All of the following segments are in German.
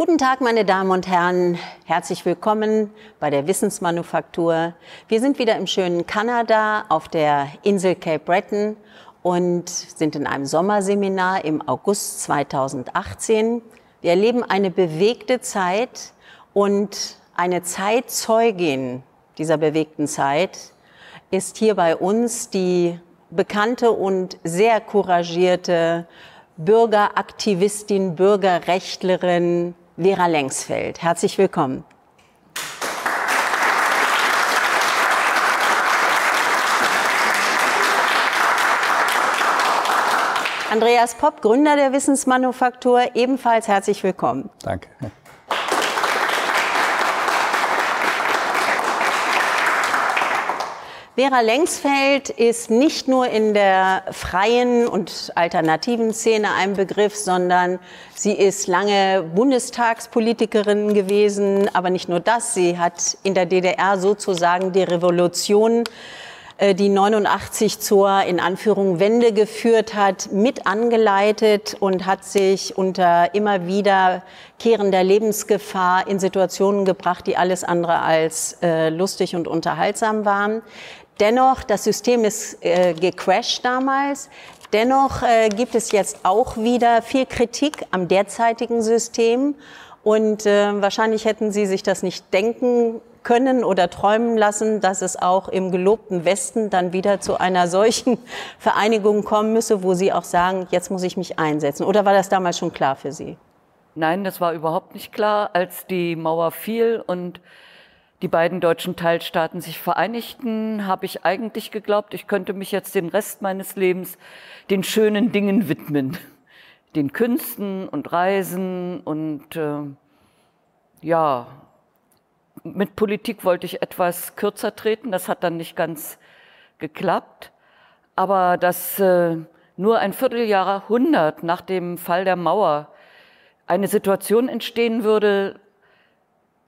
Guten Tag, meine Damen und Herren. Herzlich willkommen bei der Wissensmanufaktur. Wir sind wieder im schönen Kanada auf der Insel Cape Breton und sind in einem Sommerseminar im August 2018. Wir erleben eine bewegte Zeit und eine Zeitzeugin dieser bewegten Zeit ist hier bei uns die bekannte und sehr couragierte Bürgeraktivistin, Bürgerrechtlerin, Vera Lengsfeld. Herzlich willkommen. Andreas Popp, Gründer der Wissensmanufaktur, ebenfalls herzlich willkommen. Danke. Vera Lengsfeld ist nicht nur in der freien und alternativen Szene ein Begriff, sondern sie ist lange Bundestagspolitikerin gewesen. Aber nicht nur das, sie hat in der DDR sozusagen die Revolution äh, die 89 zur in Anführung Wende geführt hat, mit angeleitet und hat sich unter immer wiederkehrender Lebensgefahr in Situationen gebracht, die alles andere als äh, lustig und unterhaltsam waren. Dennoch, das System ist äh, gecrashed damals. Dennoch äh, gibt es jetzt auch wieder viel Kritik am derzeitigen System. Und äh, wahrscheinlich hätten Sie sich das nicht denken können oder träumen lassen, dass es auch im gelobten Westen dann wieder zu einer solchen Vereinigung kommen müsse, wo Sie auch sagen, jetzt muss ich mich einsetzen. Oder war das damals schon klar für Sie? Nein, das war überhaupt nicht klar, als die Mauer fiel und die beiden deutschen Teilstaaten sich vereinigten, habe ich eigentlich geglaubt, ich könnte mich jetzt den Rest meines Lebens den schönen Dingen widmen, den Künsten und Reisen und äh, ja, mit Politik wollte ich etwas kürzer treten, das hat dann nicht ganz geklappt, aber dass äh, nur ein Vierteljahrhundert nach dem Fall der Mauer eine Situation entstehen würde,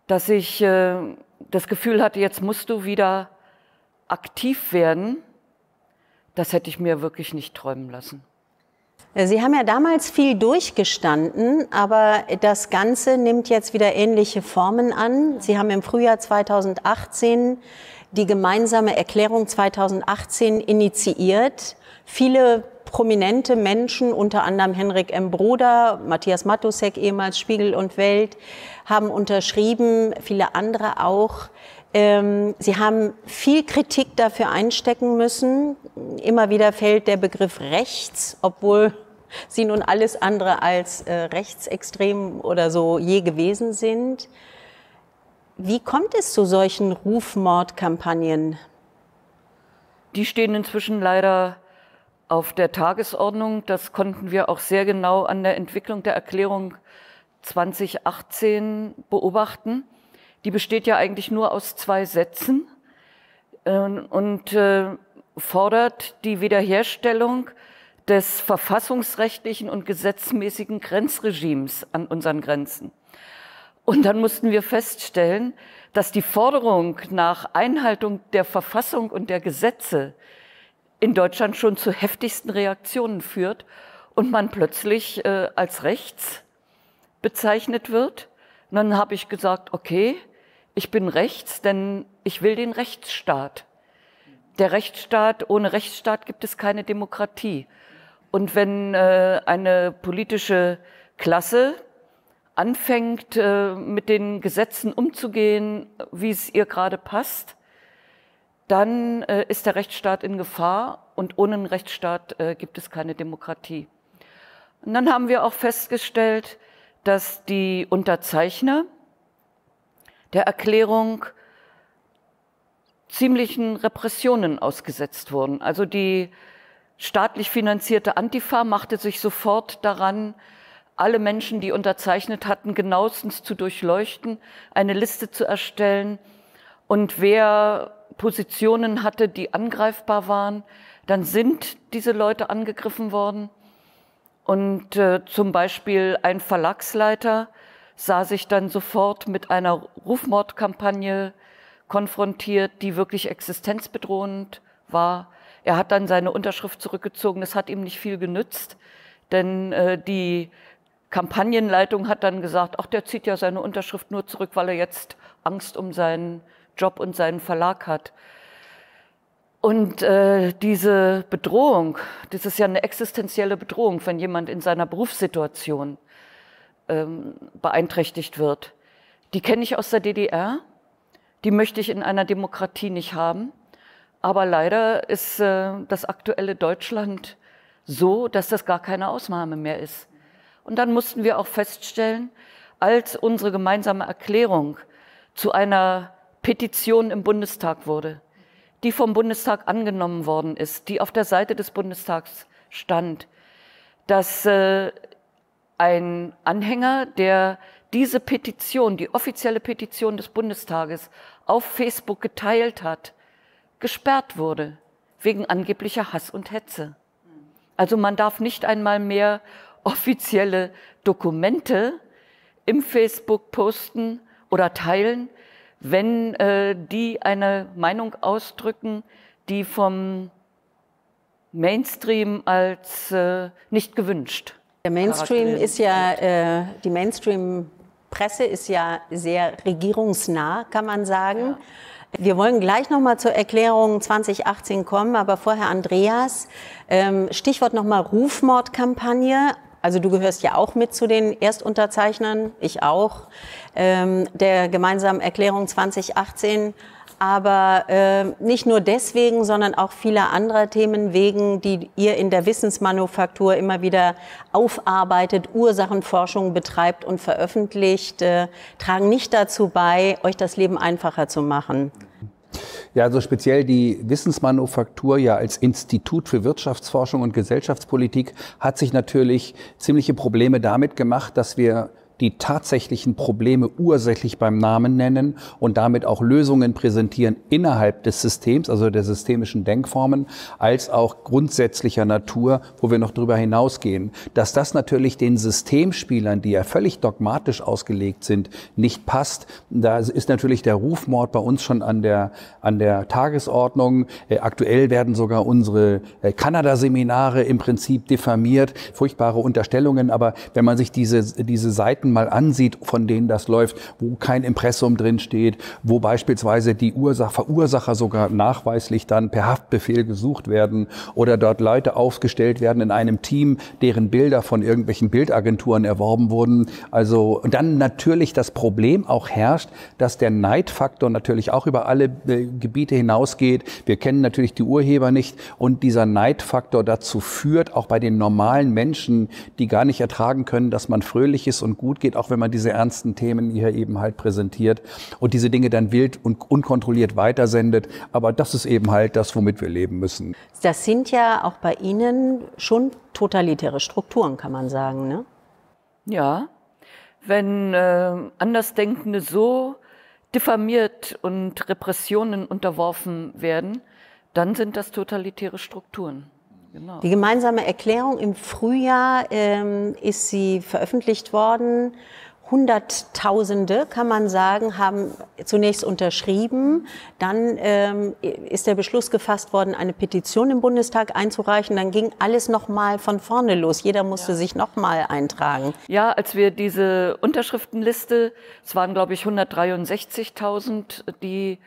dass ich äh, das Gefühl hatte, jetzt musst du wieder aktiv werden, das hätte ich mir wirklich nicht träumen lassen. Äh, Sie haben ja damals viel durchgestanden, aber das Ganze nimmt jetzt wieder ähnliche Formen an. Sie haben im Frühjahr 2018 die gemeinsame Erklärung 2018 initiiert. Viele prominente Menschen, unter anderem Henrik M. Broder, Matthias Matusek, ehemals Spiegel und Welt, haben unterschrieben, viele andere auch. Ähm, sie haben viel Kritik dafür einstecken müssen. Immer wieder fällt der Begriff rechts, obwohl sie nun alles andere als äh, rechtsextrem oder so je gewesen sind. Wie kommt es zu solchen Rufmordkampagnen? Die stehen inzwischen leider auf der Tagesordnung. Das konnten wir auch sehr genau an der Entwicklung der Erklärung 2018 beobachten. Die besteht ja eigentlich nur aus zwei Sätzen ähm, und äh, fordert die Wiederherstellung des verfassungsrechtlichen und gesetzmäßigen Grenzregimes an unseren Grenzen. Und dann mussten wir feststellen, dass die Forderung nach Einhaltung der Verfassung und der Gesetze in Deutschland schon zu heftigsten Reaktionen führt und man plötzlich äh, als rechts bezeichnet wird. Und dann habe ich gesagt, okay, ich bin rechts, denn ich will den Rechtsstaat. Der Rechtsstaat, ohne Rechtsstaat gibt es keine Demokratie. Und wenn äh, eine politische Klasse anfängt, äh, mit den Gesetzen umzugehen, wie es ihr gerade passt, dann äh, ist der Rechtsstaat in Gefahr und ohne einen Rechtsstaat äh, gibt es keine Demokratie. Und dann haben wir auch festgestellt, dass die Unterzeichner der Erklärung ziemlichen Repressionen ausgesetzt wurden. Also die staatlich finanzierte Antifa machte sich sofort daran, alle Menschen, die unterzeichnet hatten, genauestens zu durchleuchten, eine Liste zu erstellen und wer Positionen hatte, die angreifbar waren. Dann sind diese Leute angegriffen worden. Und äh, zum Beispiel ein Verlagsleiter sah sich dann sofort mit einer Rufmordkampagne konfrontiert, die wirklich existenzbedrohend war. Er hat dann seine Unterschrift zurückgezogen. Das hat ihm nicht viel genützt, denn äh, die Kampagnenleitung hat dann gesagt, ach, der zieht ja seine Unterschrift nur zurück, weil er jetzt Angst um seinen Job und seinen Verlag hat. Und äh, diese Bedrohung, das ist ja eine existenzielle Bedrohung, wenn jemand in seiner Berufssituation ähm, beeinträchtigt wird. Die kenne ich aus der DDR, die möchte ich in einer Demokratie nicht haben. Aber leider ist äh, das aktuelle Deutschland so, dass das gar keine Ausnahme mehr ist. Und dann mussten wir auch feststellen, als unsere gemeinsame Erklärung zu einer Petition im Bundestag wurde, die vom Bundestag angenommen worden ist, die auf der Seite des Bundestags stand, dass äh, ein Anhänger, der diese Petition, die offizielle Petition des Bundestages auf Facebook geteilt hat, gesperrt wurde wegen angeblicher Hass und Hetze. Also man darf nicht einmal mehr offizielle Dokumente im Facebook posten oder teilen, wenn äh, die eine Meinung ausdrücken, die vom Mainstream als äh, nicht gewünscht. Der Mainstream ist ja, äh, die Mainstream-Presse ist ja sehr regierungsnah, kann man sagen. Ja. Wir wollen gleich nochmal zur Erklärung 2018 kommen, aber vorher Andreas, ähm, Stichwort nochmal Rufmordkampagne. Also du gehörst ja auch mit zu den Erstunterzeichnern, ich auch ähm, der gemeinsamen Erklärung 2018 aber äh, nicht nur deswegen, sondern auch vieler anderer Themen wegen, die ihr in der Wissensmanufaktur immer wieder aufarbeitet, Ursachenforschung betreibt und veröffentlicht, äh, tragen nicht dazu bei, euch das Leben einfacher zu machen. Ja, also speziell die Wissensmanufaktur ja als Institut für Wirtschaftsforschung und Gesellschaftspolitik hat sich natürlich ziemliche Probleme damit gemacht, dass wir die tatsächlichen Probleme ursächlich beim Namen nennen und damit auch Lösungen präsentieren innerhalb des Systems, also der systemischen Denkformen, als auch grundsätzlicher Natur, wo wir noch darüber hinausgehen. Dass das natürlich den Systemspielern, die ja völlig dogmatisch ausgelegt sind, nicht passt, da ist natürlich der Rufmord bei uns schon an der, an der Tagesordnung. Äh, aktuell werden sogar unsere äh, Kanada-Seminare im Prinzip diffamiert, furchtbare Unterstellungen, aber wenn man sich diese, diese Seiten mal ansieht, von denen das läuft, wo kein Impressum drin steht, wo beispielsweise die Ursache, Verursacher sogar nachweislich dann per Haftbefehl gesucht werden oder dort Leute aufgestellt werden in einem Team, deren Bilder von irgendwelchen Bildagenturen erworben wurden. Also dann natürlich das Problem auch herrscht, dass der Neidfaktor natürlich auch über alle äh, Gebiete hinausgeht. Wir kennen natürlich die Urheber nicht und dieser Neidfaktor dazu führt, auch bei den normalen Menschen, die gar nicht ertragen können, dass man fröhlich ist und gut abgeht, auch wenn man diese ernsten Themen hier eben halt präsentiert und diese Dinge dann wild und unkontrolliert weitersendet. Aber das ist eben halt das, womit wir leben müssen. Das sind ja auch bei Ihnen schon totalitäre Strukturen, kann man sagen, ne? Ja. Wenn äh, Andersdenkende so diffamiert und Repressionen unterworfen werden, dann sind das totalitäre Strukturen. Genau. Die gemeinsame Erklärung im Frühjahr ähm, ist sie veröffentlicht worden. Hunderttausende, kann man sagen, haben zunächst unterschrieben. Dann ähm, ist der Beschluss gefasst worden, eine Petition im Bundestag einzureichen. Dann ging alles nochmal von vorne los. Jeder musste ja. sich nochmal eintragen. Ja, als wir diese Unterschriftenliste, es waren, glaube ich, 163.000, die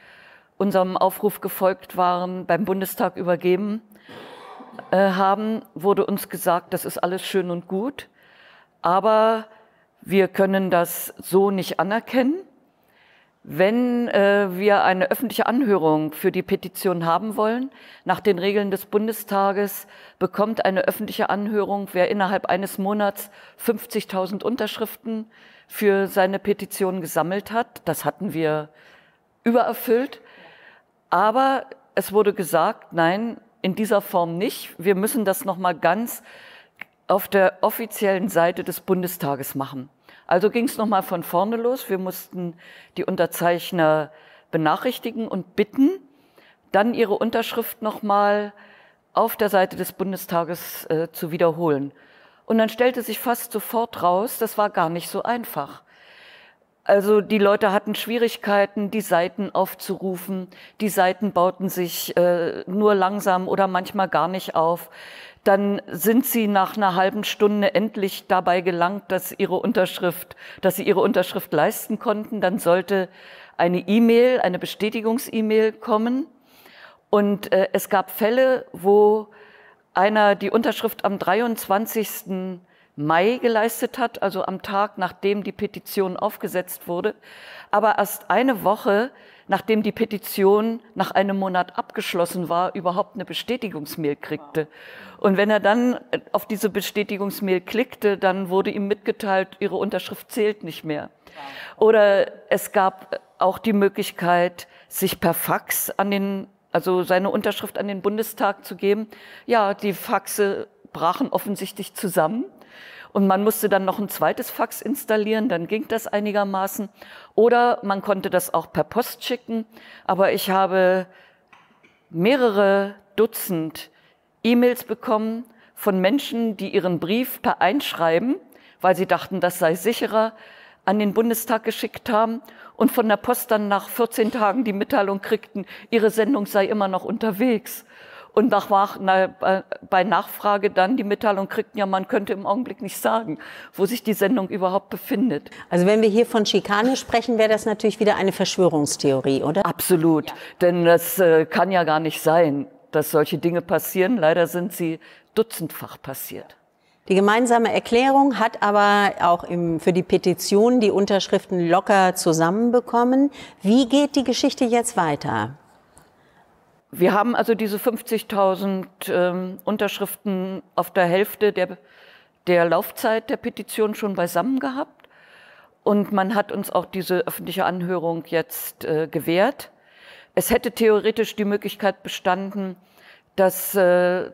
unserem Aufruf gefolgt waren, beim Bundestag übergeben äh, haben, wurde uns gesagt, das ist alles schön und gut, aber wir können das so nicht anerkennen. Wenn äh, wir eine öffentliche Anhörung für die Petition haben wollen, nach den Regeln des Bundestages bekommt eine öffentliche Anhörung, wer innerhalb eines Monats 50.000 Unterschriften für seine Petition gesammelt hat. Das hatten wir übererfüllt. Aber es wurde gesagt, nein, in dieser Form nicht. Wir müssen das nochmal ganz auf der offiziellen Seite des Bundestages machen. Also ging es nochmal von vorne los. Wir mussten die Unterzeichner benachrichtigen und bitten, dann ihre Unterschrift nochmal auf der Seite des Bundestages äh, zu wiederholen. Und dann stellte sich fast sofort raus, das war gar nicht so einfach. Also die Leute hatten Schwierigkeiten, die Seiten aufzurufen. Die Seiten bauten sich äh, nur langsam oder manchmal gar nicht auf. Dann sind sie nach einer halben Stunde endlich dabei gelangt, dass ihre Unterschrift, dass sie ihre Unterschrift leisten konnten. Dann sollte eine E-Mail, eine Bestätigungs-E-Mail kommen. Und äh, es gab Fälle, wo einer die Unterschrift am 23. Mai geleistet hat, also am Tag, nachdem die Petition aufgesetzt wurde, aber erst eine Woche, nachdem die Petition nach einem Monat abgeschlossen war, überhaupt eine Bestätigungsmail kriegte. Und wenn er dann äh, auf diese Bestätigungsmail klickte, dann wurde ihm mitgeteilt, Ihre Unterschrift zählt nicht mehr. Oder es gab auch die Möglichkeit, sich per Fax an den, also seine Unterschrift an den Bundestag zu geben. Ja, die Faxe brachen offensichtlich zusammen. Und man musste dann noch ein zweites Fax installieren, dann ging das einigermaßen. Oder man konnte das auch per Post schicken. Aber ich habe mehrere Dutzend E-Mails bekommen von Menschen, die ihren Brief per Einschreiben, weil sie dachten, das sei sicherer, an den Bundestag geschickt haben und von der Post dann nach 14 Tagen die Mitteilung kriegten, ihre Sendung sei immer noch unterwegs und nach, na, bei Nachfrage dann die Mitteilung kriegten, ja, man könnte im Augenblick nicht sagen, wo sich die Sendung überhaupt befindet. Also wenn wir hier von Schikane sprechen, wäre das natürlich wieder eine Verschwörungstheorie, oder? Absolut, ja. denn das äh, kann ja gar nicht sein, dass solche Dinge passieren. Leider sind sie dutzendfach passiert. Die gemeinsame Erklärung hat aber auch im, für die Petition die Unterschriften locker zusammenbekommen. Wie geht die Geschichte jetzt weiter? Wir haben also diese 50.000 ähm, Unterschriften auf der Hälfte der, der Laufzeit der Petition schon beisammen gehabt. Und man hat uns auch diese öffentliche Anhörung jetzt äh, gewährt. Es hätte theoretisch die Möglichkeit bestanden, dass äh,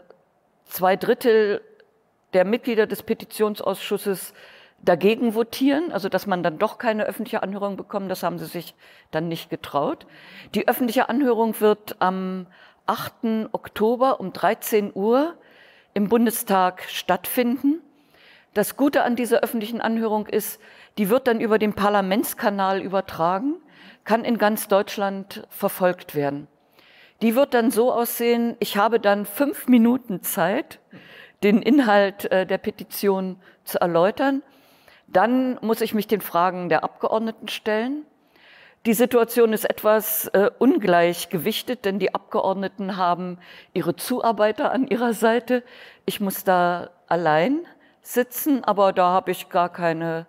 zwei Drittel der Mitglieder des Petitionsausschusses dagegen votieren, also dass man dann doch keine öffentliche Anhörung bekommt, das haben sie sich dann nicht getraut. Die öffentliche Anhörung wird am 8. Oktober um 13 Uhr im Bundestag stattfinden. Das Gute an dieser öffentlichen Anhörung ist, die wird dann über den Parlamentskanal übertragen, kann in ganz Deutschland verfolgt werden. Die wird dann so aussehen, ich habe dann fünf Minuten Zeit, den Inhalt äh, der Petition zu erläutern. Dann muss ich mich den Fragen der Abgeordneten stellen. Die Situation ist etwas äh, ungleich gewichtet, denn die Abgeordneten haben ihre Zuarbeiter an ihrer Seite. Ich muss da allein sitzen, aber da habe ich gar keine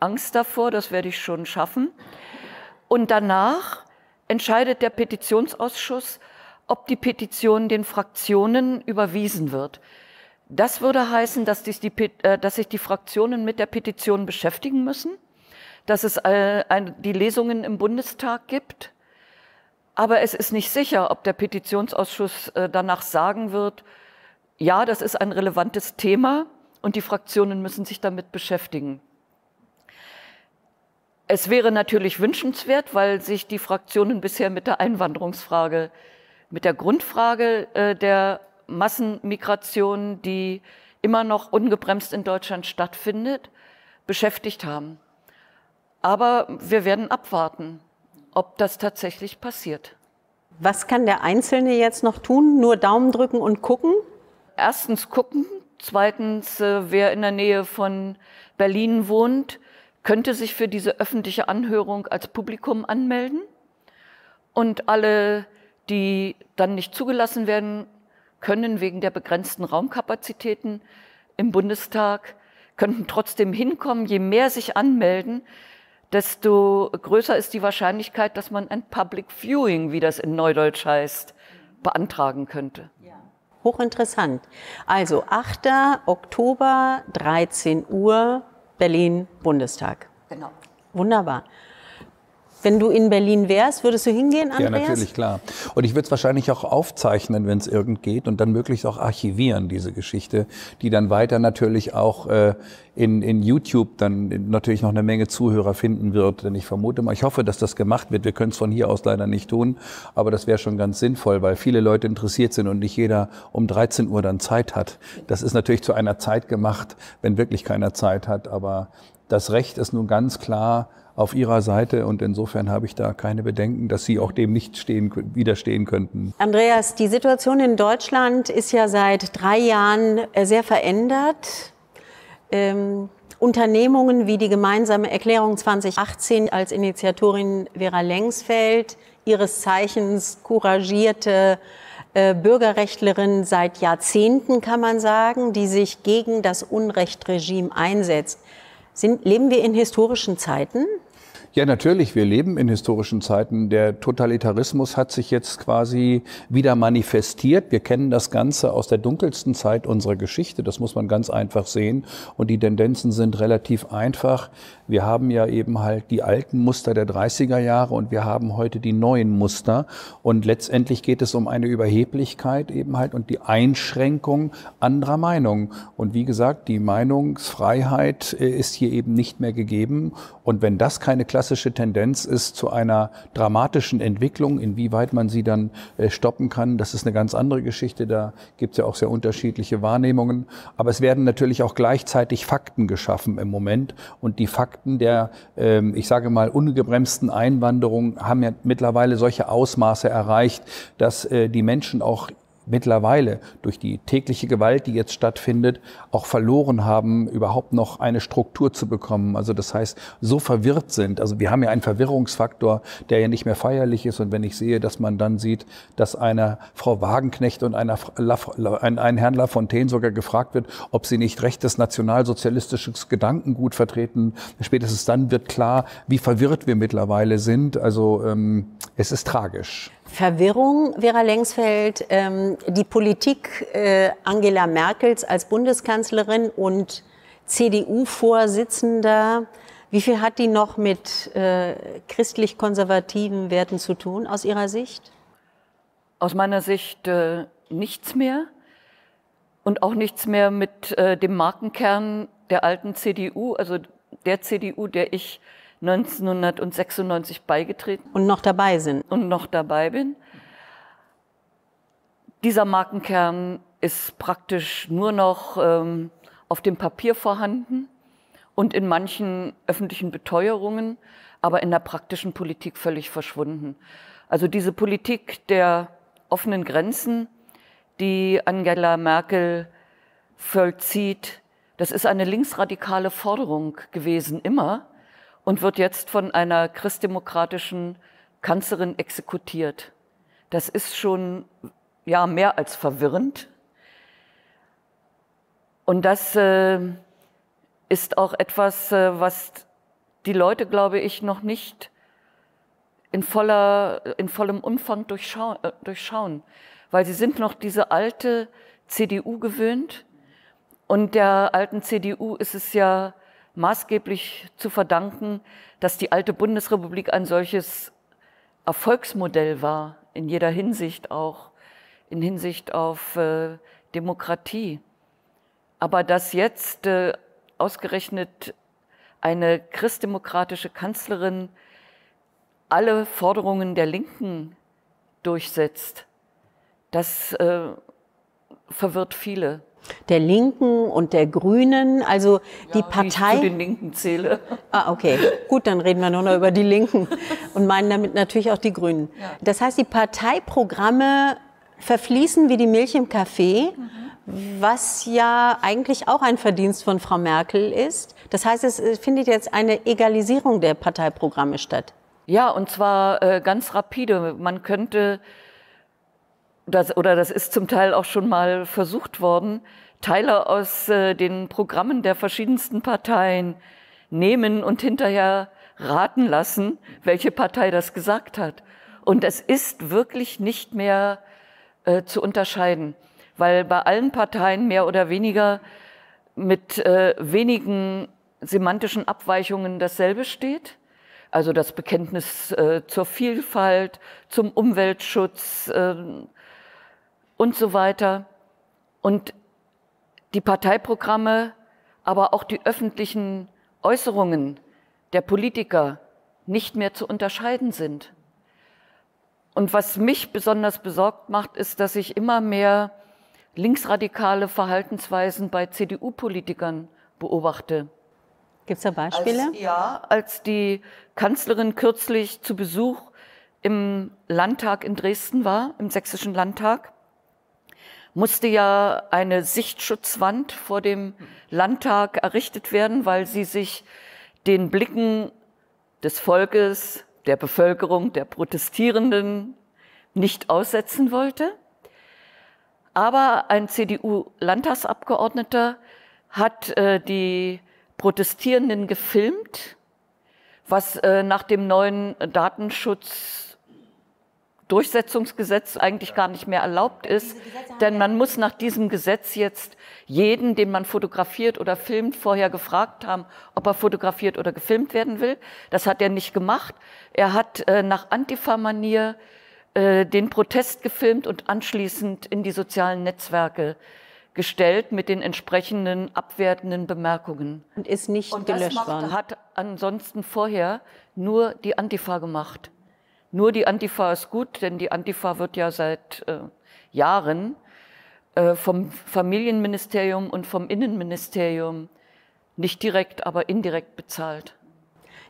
Angst davor, das werde ich schon schaffen. Und danach entscheidet der Petitionsausschuss, ob die Petition den Fraktionen überwiesen wird. Das würde heißen, dass, die, äh, dass sich die Fraktionen mit der Petition beschäftigen müssen, dass es äh, die Lesungen im Bundestag gibt. Aber es ist nicht sicher, ob der Petitionsausschuss äh, danach sagen wird, ja, das ist ein relevantes Thema und die Fraktionen müssen sich damit beschäftigen. Es wäre natürlich wünschenswert, weil sich die Fraktionen bisher mit der Einwanderungsfrage, mit der Grundfrage der Massenmigration, die immer noch ungebremst in Deutschland stattfindet, beschäftigt haben. Aber wir werden abwarten, ob das tatsächlich passiert. Was kann der Einzelne jetzt noch tun? Nur Daumen drücken und gucken? Erstens gucken. Zweitens, äh, wer in der Nähe von Berlin wohnt, könnte sich für diese öffentliche Anhörung als Publikum anmelden. Und alle, die dann nicht zugelassen werden können wegen der begrenzten Raumkapazitäten im Bundestag, könnten trotzdem hinkommen. Je mehr sich anmelden, desto größer ist die Wahrscheinlichkeit, dass man ein Public Viewing, wie das in Neudeutsch heißt, beantragen könnte. Hochinteressant. Also 8. Oktober, 13 Uhr, Berlin, Bundestag. Genau. Wunderbar. Wenn du in Berlin wärst, würdest du hingehen, Andreas? Ja, natürlich, klar. Und ich würde es wahrscheinlich auch aufzeichnen, wenn es irgend geht und dann möglichst auch archivieren, diese Geschichte, die dann weiter natürlich auch äh, in, in YouTube dann natürlich noch eine Menge Zuhörer finden wird. Denn ich vermute mal, ich hoffe, dass das gemacht wird. Wir können es von hier aus leider nicht tun, aber das wäre schon ganz sinnvoll, weil viele Leute interessiert sind und nicht jeder um 13 Uhr dann Zeit hat. Das ist natürlich zu einer Zeit gemacht, wenn wirklich keiner Zeit hat, aber das Recht ist nun ganz klar, auf ihrer Seite und insofern habe ich da keine Bedenken, dass sie auch dem nicht stehen, widerstehen könnten. Andreas, die Situation in Deutschland ist ja seit drei Jahren äh, sehr verändert. Ähm Unternehmungen wie die gemeinsame Erklärung 2018 als Initiatorin Vera Lengsfeld, ihres Zeichens couragierte äh, Bürgerrechtlerin seit Jahrzehnten, kann man sagen, die sich gegen das Unrechtregime einsetzt. Sind, leben wir in historischen Zeiten? Ja, natürlich, wir leben in historischen Zeiten. Der Totalitarismus hat sich jetzt quasi wieder manifestiert. Wir kennen das Ganze aus der dunkelsten Zeit unserer Geschichte. Das muss man ganz einfach sehen. Und die Tendenzen sind relativ einfach. Wir haben ja eben halt die alten Muster der 30er Jahre und wir haben heute die neuen Muster. Und letztendlich geht es um eine Überheblichkeit eben halt und die Einschränkung anderer Meinungen. Und wie gesagt, die Meinungsfreiheit äh, ist hier eben nicht mehr gegeben. Und wenn das keine klassische Tendenz ist zu einer dramatischen Entwicklung, inwieweit man sie dann äh, stoppen kann, das ist eine ganz andere Geschichte. Da gibt es ja auch sehr unterschiedliche Wahrnehmungen. Aber es werden natürlich auch gleichzeitig Fakten geschaffen im Moment. Und die Fakten Fakten der, ähm, ich sage mal, ungebremsten Einwanderung haben ja mittlerweile solche Ausmaße erreicht, dass äh, die Menschen auch mittlerweile durch die tägliche Gewalt, die jetzt stattfindet, auch verloren haben, überhaupt noch eine Struktur zu bekommen. Also das heißt, so verwirrt sind. Also wir haben ja einen Verwirrungsfaktor, der ja nicht mehr feierlich ist. Und wenn ich sehe, dass man dann sieht, dass einer Frau Wagenknecht und einer La, ein, ein Herrn Lafontaine sogar gefragt wird, ob sie nicht rechtes nationalsozialistisches Gedankengut vertreten, spätestens dann wird klar, wie verwirrt wir mittlerweile sind. Also ähm, es ist tragisch. Verwirrung, Vera Lengsfeld, ähm, die Politik äh, Angela Merkels als Bundeskanzlerin und CDU-Vorsitzender. Wie viel hat die noch mit äh, christlich-konservativen Werten zu tun aus Ihrer Sicht? Aus meiner Sicht äh, nichts mehr und auch nichts mehr mit äh, dem Markenkern der alten CDU, also der CDU, der ich 1996 beigetreten. Und noch dabei sind. Und noch dabei bin. Dieser Markenkern ist praktisch nur noch ähm, auf dem Papier vorhanden und in manchen öffentlichen Beteuerungen, aber in der praktischen Politik völlig verschwunden. Also diese Politik der offenen Grenzen, die Angela Merkel vollzieht, das ist eine linksradikale Forderung gewesen immer und wird jetzt von einer christdemokratischen Kanzlerin exekutiert. Das ist schon ja mehr als verwirrend. Und das äh, ist auch etwas, äh, was die Leute, glaube ich, noch nicht in, voller, in vollem Umfang durchschau äh, durchschauen, weil sie sind noch diese alte CDU gewöhnt. Und der alten CDU ist es ja maßgeblich zu verdanken, dass die alte Bundesrepublik ein solches Erfolgsmodell war, in jeder Hinsicht auch, in Hinsicht auf äh, Demokratie. Aber dass jetzt äh, ausgerechnet eine christdemokratische Kanzlerin alle Forderungen der Linken durchsetzt, das äh, verwirrt viele der Linken und der Grünen, also die Partei. Ich zu den Linken zähle. Ah, okay. Gut, dann reden wir nur noch über die Linken und meinen damit natürlich auch die Grünen. Ja. Das heißt, die Parteiprogramme verfließen wie die Milch im Kaffee, mhm. was ja eigentlich auch ein Verdienst von Frau Merkel ist. Das heißt, es äh, findet jetzt eine Egalisierung der Parteiprogramme statt. Ja, und zwar äh, ganz rapide. Man könnte das, oder das ist zum Teil auch schon mal versucht worden, Teile aus äh, den Programmen der verschiedensten Parteien nehmen und hinterher raten lassen, welche Partei das gesagt hat. Und es ist wirklich nicht mehr äh, zu unterscheiden, weil bei allen Parteien mehr oder weniger mit äh, wenigen semantischen Abweichungen dasselbe steht. Also das Bekenntnis äh, zur Vielfalt, zum Umweltschutz, ähm, und so weiter. Und die Parteiprogramme, aber auch die öffentlichen Äußerungen der Politiker nicht mehr zu unterscheiden sind. Und was mich besonders besorgt macht, ist, dass ich immer mehr linksradikale Verhaltensweisen bei CDU-Politikern beobachte. Gibt es da Beispiele? Als, ja, als die Kanzlerin kürzlich zu Besuch im Landtag in Dresden war, im Sächsischen Landtag, musste ja eine Sichtschutzwand vor dem Landtag errichtet werden, weil sie sich den Blicken des Volkes, der Bevölkerung, der Protestierenden nicht aussetzen wollte. Aber ein CDU-Landtagsabgeordneter hat äh, die Protestierenden gefilmt, was äh, nach dem neuen Datenschutz Durchsetzungsgesetz eigentlich gar nicht mehr erlaubt ist. Denn man muss nach diesem Gesetz jetzt jeden, den man fotografiert oder filmt, vorher gefragt haben, ob er fotografiert oder gefilmt werden will. Das hat er nicht gemacht. Er hat äh, nach Antifa-Manier äh, den Protest gefilmt und anschließend in die sozialen Netzwerke gestellt mit den entsprechenden abwertenden Bemerkungen. Und ist nicht und gelöscht worden. Hat ansonsten vorher nur die Antifa gemacht. Nur die Antifa ist gut, denn die Antifa wird ja seit äh, Jahren äh, vom Familienministerium und vom Innenministerium nicht direkt, aber indirekt bezahlt.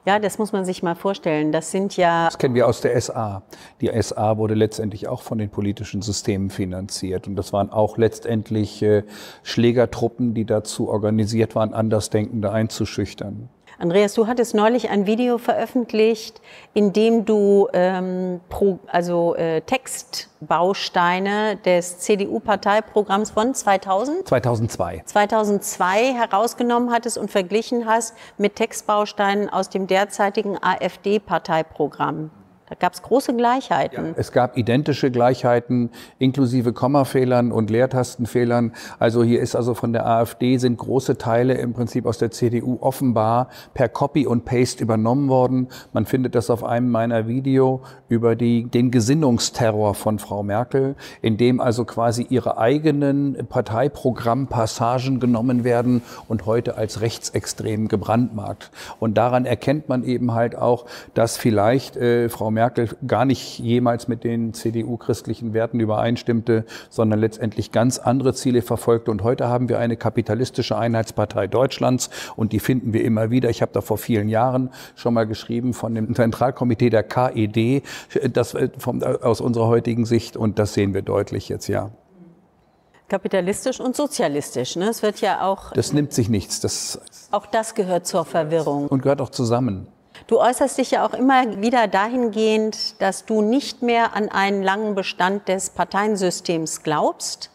Ja, das muss man sich mal vorstellen. Das sind ja. Das kennen wir aus der SA. Die SA wurde letztendlich auch von den politischen Systemen finanziert. Und das waren auch letztendlich äh, Schlägertruppen, die dazu organisiert waren, Andersdenkende einzuschüchtern. Andreas, du hattest neulich ein Video veröffentlicht, in dem du ähm, pro, also, äh, Textbausteine des CDU-Parteiprogramms von 2000? 2002. 2002 herausgenommen hattest und verglichen hast mit Textbausteinen aus dem derzeitigen AfD-Parteiprogramm gab es große Gleichheiten. Ja, es gab identische Gleichheiten, inklusive Kommafehlern und Leertastenfehlern. Also hier ist also von der AfD sind große Teile im Prinzip aus der CDU offenbar per Copy und Paste übernommen worden. Man findet das auf einem meiner Video über die, den Gesinnungsterror von Frau Merkel, in dem also quasi ihre eigenen Parteiprogrammpassagen genommen werden und heute als rechtsextrem gebrandmarkt. Und daran erkennt man eben halt auch, dass vielleicht äh, Frau Merkel gar nicht jemals mit den CDU-christlichen Werten übereinstimmte, sondern letztendlich ganz andere Ziele verfolgte. Und heute haben wir eine kapitalistische Einheitspartei Deutschlands und die finden wir immer wieder. Ich habe da vor vielen Jahren schon mal geschrieben von dem Zentralkomitee der KED, das äh, vom, äh, aus unserer heutigen Sicht und das sehen wir deutlich jetzt, ja. Kapitalistisch und sozialistisch, ne? Es wird ja auch. Das nimmt sich nichts. Das, auch das gehört zur Verwirrung. Und gehört auch zusammen. Du äußerst dich ja auch immer wieder dahingehend, dass du nicht mehr an einen langen Bestand des Parteiensystems glaubst.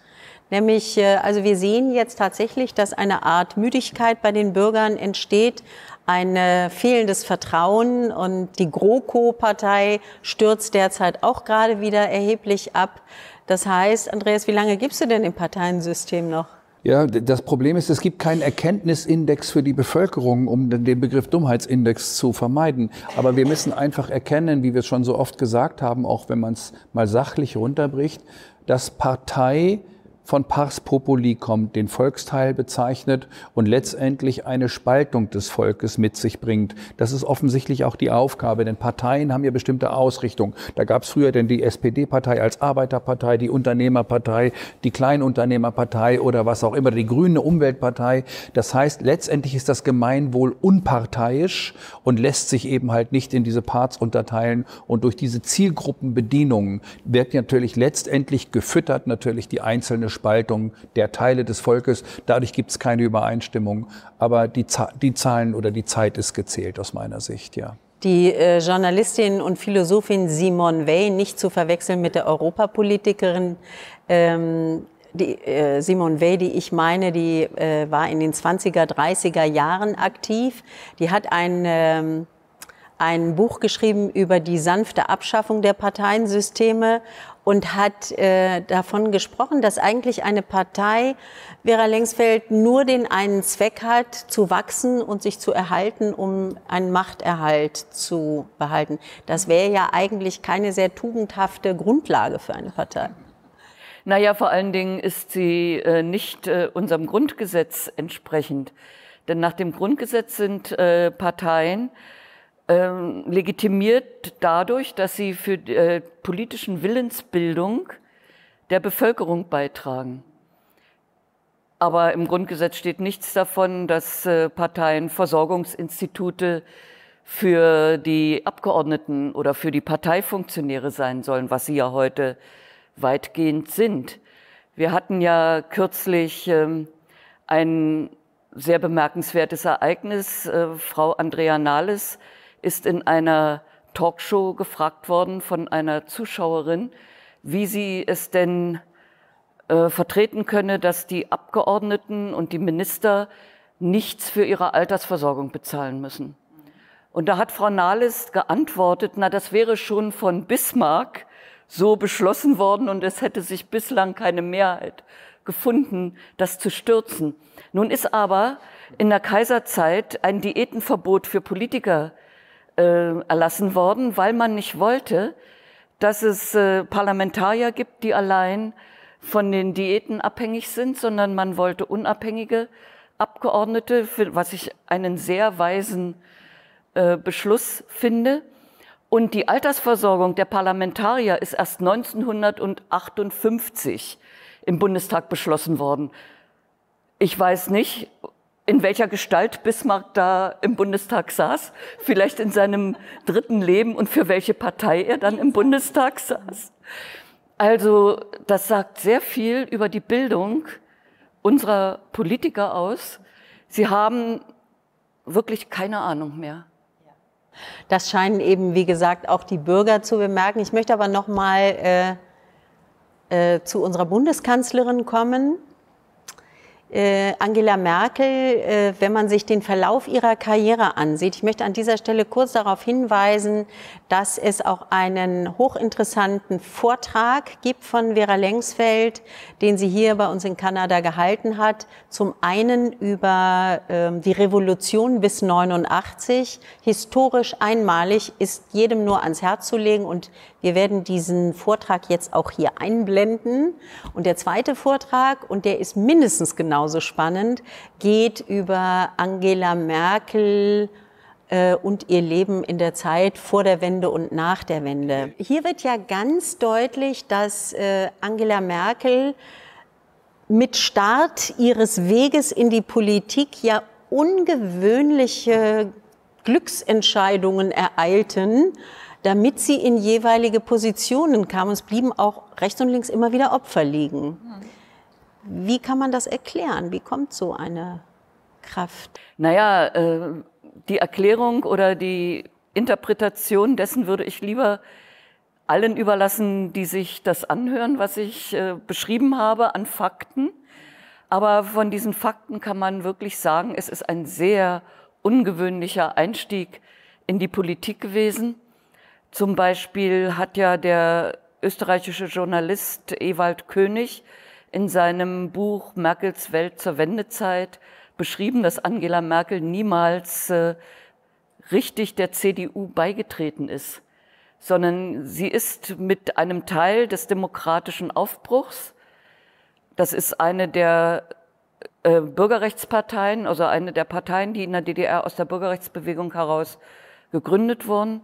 Nämlich, äh, also wir sehen jetzt tatsächlich, dass eine Art Müdigkeit bei den Bürgern entsteht, ein äh, fehlendes Vertrauen und die GroKo-Partei stürzt derzeit auch gerade wieder erheblich ab. Das heißt, Andreas, wie lange gibst du denn im Parteiensystem noch? Ja, das Problem ist, es gibt keinen Erkenntnisindex für die Bevölkerung, um den Begriff Dummheitsindex zu vermeiden. Aber wir müssen einfach erkennen, wie wir es schon so oft gesagt haben, auch wenn man es mal sachlich runterbricht, dass Partei von Pars Populi kommt, den Volksteil bezeichnet und letztendlich eine Spaltung des Volkes mit sich bringt. Das ist offensichtlich auch die Aufgabe, denn Parteien haben ja bestimmte Ausrichtungen. Da gab es früher denn die SPD-Partei als Arbeiterpartei, die Unternehmerpartei, die Kleinunternehmerpartei oder was auch immer, die Grüne Umweltpartei. Das heißt, letztendlich ist das Gemeinwohl unparteiisch und lässt sich eben halt nicht in diese Parts unterteilen. Und durch diese Zielgruppenbedienungen wird natürlich letztendlich gefüttert natürlich die einzelne Spaltung der Teile des Volkes. Dadurch gibt es keine Übereinstimmung. Aber die, die Zahlen oder die Zeit ist gezählt aus meiner Sicht, ja. Die äh, Journalistin und Philosophin Simone Weil, nicht zu verwechseln mit der Europapolitikerin, ähm, die, äh, Simone Weil, die ich meine, die äh, war in den 20er, 30er Jahren aktiv. Die hat ein, ähm, ein Buch geschrieben über die sanfte Abschaffung der Parteiensysteme und hat äh, davon gesprochen, dass eigentlich eine Partei, Vera Lengsfeld, nur den einen Zweck hat, zu wachsen und sich zu erhalten, um einen Machterhalt zu behalten. Das wäre ja eigentlich keine sehr tugendhafte Grundlage für eine Partei. Naja, vor allen Dingen ist sie äh, nicht äh, unserem Grundgesetz entsprechend. Denn nach dem Grundgesetz sind äh, Parteien ähm, legitimiert dadurch, dass sie für äh, politischen Willensbildung der Bevölkerung beitragen. Aber im Grundgesetz steht nichts davon, dass äh, Parteien Versorgungsinstitute für die Abgeordneten oder für die Parteifunktionäre sein sollen, was sie ja heute weitgehend sind. Wir hatten ja kürzlich ähm, ein sehr bemerkenswertes Ereignis. Äh, Frau Andrea Nahles ist in einer Talkshow gefragt worden von einer Zuschauerin, wie sie es denn äh, vertreten könne, dass die Abgeordneten und die Minister nichts für ihre Altersversorgung bezahlen müssen. Und da hat Frau Nahles geantwortet, na, das wäre schon von Bismarck so beschlossen worden und es hätte sich bislang keine Mehrheit gefunden, das zu stürzen. Nun ist aber in der Kaiserzeit ein Diätenverbot für Politiker äh, erlassen worden, weil man nicht wollte, dass es äh, Parlamentarier gibt, die allein von den Diäten abhängig sind, sondern man wollte unabhängige Abgeordnete, für, was ich einen sehr weisen äh, Beschluss finde. Und die Altersversorgung der Parlamentarier ist erst 1958 im Bundestag beschlossen worden. Ich weiß nicht, in welcher Gestalt Bismarck da im Bundestag saß, vielleicht in seinem dritten Leben und für welche Partei er dann im Bundestag saß. Also das sagt sehr viel über die Bildung unserer Politiker aus. Sie haben wirklich keine Ahnung mehr. Das scheinen eben, wie gesagt, auch die Bürger zu bemerken. Ich möchte aber noch mal äh, äh, zu unserer Bundeskanzlerin kommen äh, Angela Merkel, äh, wenn man sich den Verlauf ihrer Karriere ansieht. Ich möchte an dieser Stelle kurz darauf hinweisen, dass es auch einen hochinteressanten Vortrag gibt von Vera Lengsfeld, den sie hier bei uns in Kanada gehalten hat. Zum einen über ähm, die Revolution bis 89. Historisch einmalig ist jedem nur ans Herz zu legen und wir werden diesen Vortrag jetzt auch hier einblenden. Und der zweite Vortrag, und der ist mindestens genau genauso spannend, geht über Angela Merkel äh, und ihr Leben in der Zeit vor der Wende und nach der Wende. Hier wird ja ganz deutlich, dass äh, Angela Merkel mit Start ihres Weges in die Politik ja ungewöhnliche Glücksentscheidungen ereilten, damit sie in jeweilige Positionen kamen. Es blieben auch rechts und links immer wieder Opfer liegen. Mhm. Wie kann man das erklären? Wie kommt so eine Kraft? Naja, äh, die Erklärung oder die Interpretation dessen würde ich lieber allen überlassen, die sich das anhören, was ich äh, beschrieben habe an Fakten. Aber von diesen Fakten kann man wirklich sagen, es ist ein sehr ungewöhnlicher Einstieg in die Politik gewesen. Zum Beispiel hat ja der österreichische Journalist Ewald König in seinem Buch Merkels Welt zur Wendezeit beschrieben, dass Angela Merkel niemals äh, richtig der CDU beigetreten ist, sondern sie ist mit einem Teil des demokratischen Aufbruchs, das ist eine der äh, Bürgerrechtsparteien, also eine der Parteien, die in der DDR aus der Bürgerrechtsbewegung heraus gegründet wurden,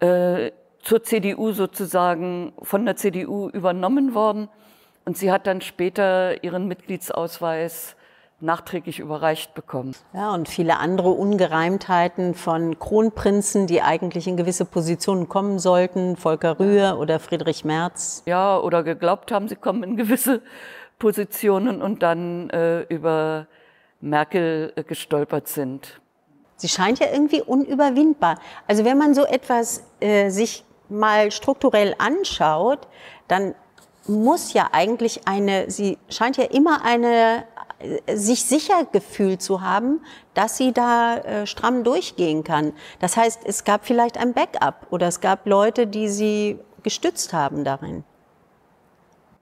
äh, zur CDU sozusagen von der CDU übernommen worden und sie hat dann später ihren Mitgliedsausweis nachträglich überreicht bekommen. Ja, und viele andere Ungereimtheiten von Kronprinzen, die eigentlich in gewisse Positionen kommen sollten, Volker Rühr oder Friedrich Merz. Ja, oder geglaubt haben, sie kommen in gewisse Positionen und dann äh, über Merkel äh, gestolpert sind. Sie scheint ja irgendwie unüberwindbar. Also wenn man so etwas äh, sich mal strukturell anschaut, dann muss ja eigentlich eine, sie scheint ja immer eine, äh, sich sicher gefühlt zu haben, dass sie da äh, stramm durchgehen kann. Das heißt, es gab vielleicht ein Backup oder es gab Leute, die sie gestützt haben darin.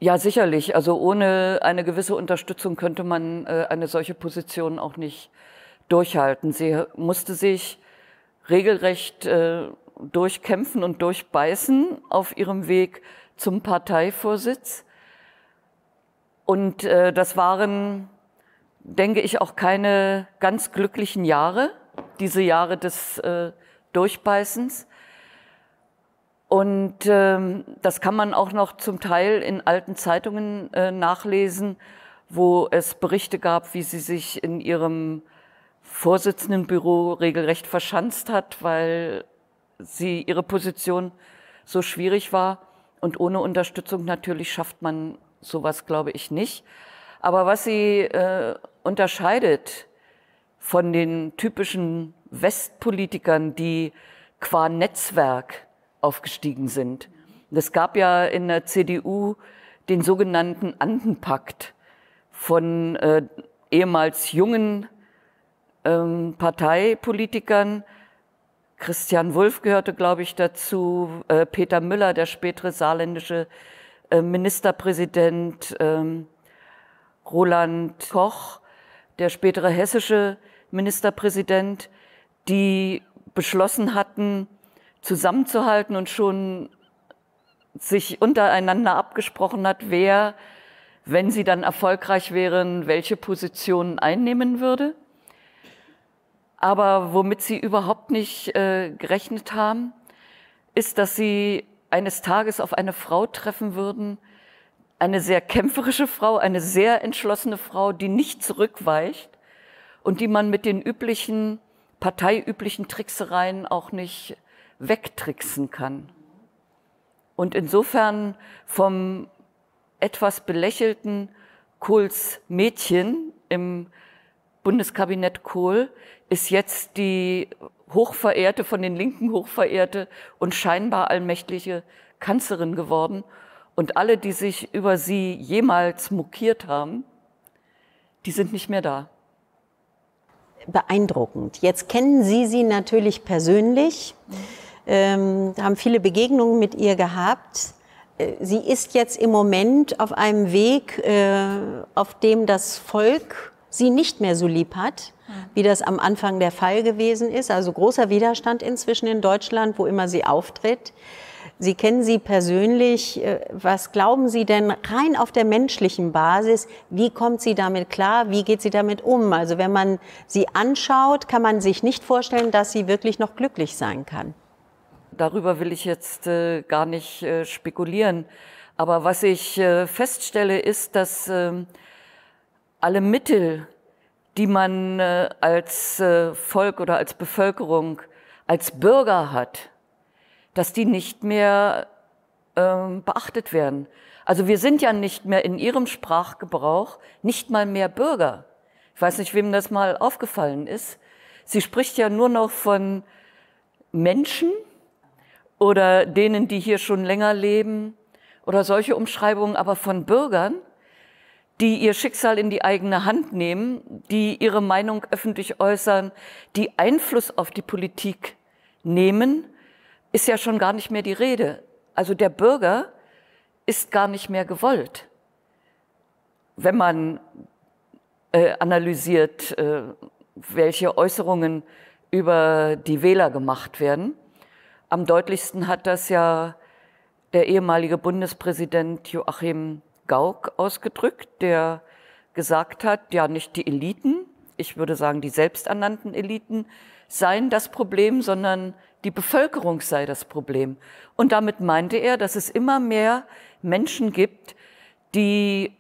Ja, sicherlich. Also ohne eine gewisse Unterstützung könnte man äh, eine solche Position auch nicht durchhalten. Sie musste sich regelrecht äh, durchkämpfen und durchbeißen auf ihrem Weg zum Parteivorsitz. Und äh, das waren, denke ich, auch keine ganz glücklichen Jahre, diese Jahre des äh, Durchbeißens. Und ähm, das kann man auch noch zum Teil in alten Zeitungen äh, nachlesen, wo es Berichte gab, wie sie sich in ihrem Vorsitzendenbüro regelrecht verschanzt hat, weil sie ihre Position so schwierig war. Und ohne Unterstützung natürlich schafft man sowas, glaube ich, nicht. Aber was sie äh, unterscheidet von den typischen Westpolitikern, die qua Netzwerk aufgestiegen sind. Es gab ja in der CDU den sogenannten Andenpakt von äh, ehemals jungen ähm, Parteipolitikern, Christian Wulff gehörte, glaube ich, dazu, äh, Peter Müller, der spätere saarländische äh, Ministerpräsident, ähm, Roland Koch, der spätere hessische Ministerpräsident, die beschlossen hatten, zusammenzuhalten und schon sich untereinander abgesprochen hat, wer, wenn sie dann erfolgreich wären, welche Positionen einnehmen würde. Aber womit sie überhaupt nicht äh, gerechnet haben, ist, dass sie eines Tages auf eine Frau treffen würden, eine sehr kämpferische Frau, eine sehr entschlossene Frau, die nicht zurückweicht und die man mit den üblichen, parteiüblichen Tricksereien auch nicht wegtricksen kann. Und insofern vom etwas belächelten Kohls Mädchen im Bundeskabinett Kohl ist jetzt die hochverehrte, von den Linken hochverehrte und scheinbar allmächtliche Kanzlerin geworden. Und alle, die sich über sie jemals mokiert haben, die sind nicht mehr da. Beeindruckend. Jetzt kennen Sie sie natürlich persönlich, ähm, haben viele Begegnungen mit ihr gehabt. Äh, sie ist jetzt im Moment auf einem Weg, äh, auf dem das Volk sie nicht mehr so lieb hat, mhm. wie das am Anfang der Fall gewesen ist. Also großer Widerstand inzwischen in Deutschland, wo immer sie auftritt. Sie kennen sie persönlich. Äh, was glauben Sie denn rein auf der menschlichen Basis? Wie kommt sie damit klar? Wie geht sie damit um? Also wenn man sie anschaut, kann man sich nicht vorstellen, dass sie wirklich noch glücklich sein kann. Darüber will ich jetzt äh, gar nicht äh, spekulieren. Aber was ich äh, feststelle, ist, dass ähm, alle Mittel, die man äh, als äh, Volk oder als Bevölkerung, als Bürger hat, dass die nicht mehr ähm, beachtet werden. Also wir sind ja nicht mehr in ihrem Sprachgebrauch nicht mal mehr Bürger. Ich weiß nicht, wem das mal aufgefallen ist. Sie spricht ja nur noch von Menschen oder denen, die hier schon länger leben oder solche Umschreibungen, aber von Bürgern die ihr Schicksal in die eigene Hand nehmen, die ihre Meinung öffentlich äußern, die Einfluss auf die Politik nehmen, ist ja schon gar nicht mehr die Rede. Also der Bürger ist gar nicht mehr gewollt, wenn man äh, analysiert, äh, welche Äußerungen über die Wähler gemacht werden. Am deutlichsten hat das ja der ehemalige Bundespräsident Joachim Gauck ausgedrückt, der gesagt hat, ja, nicht die Eliten, ich würde sagen, die selbsternannten Eliten seien das Problem, sondern die Bevölkerung sei das Problem. Und damit meinte er, dass es immer mehr Menschen gibt, die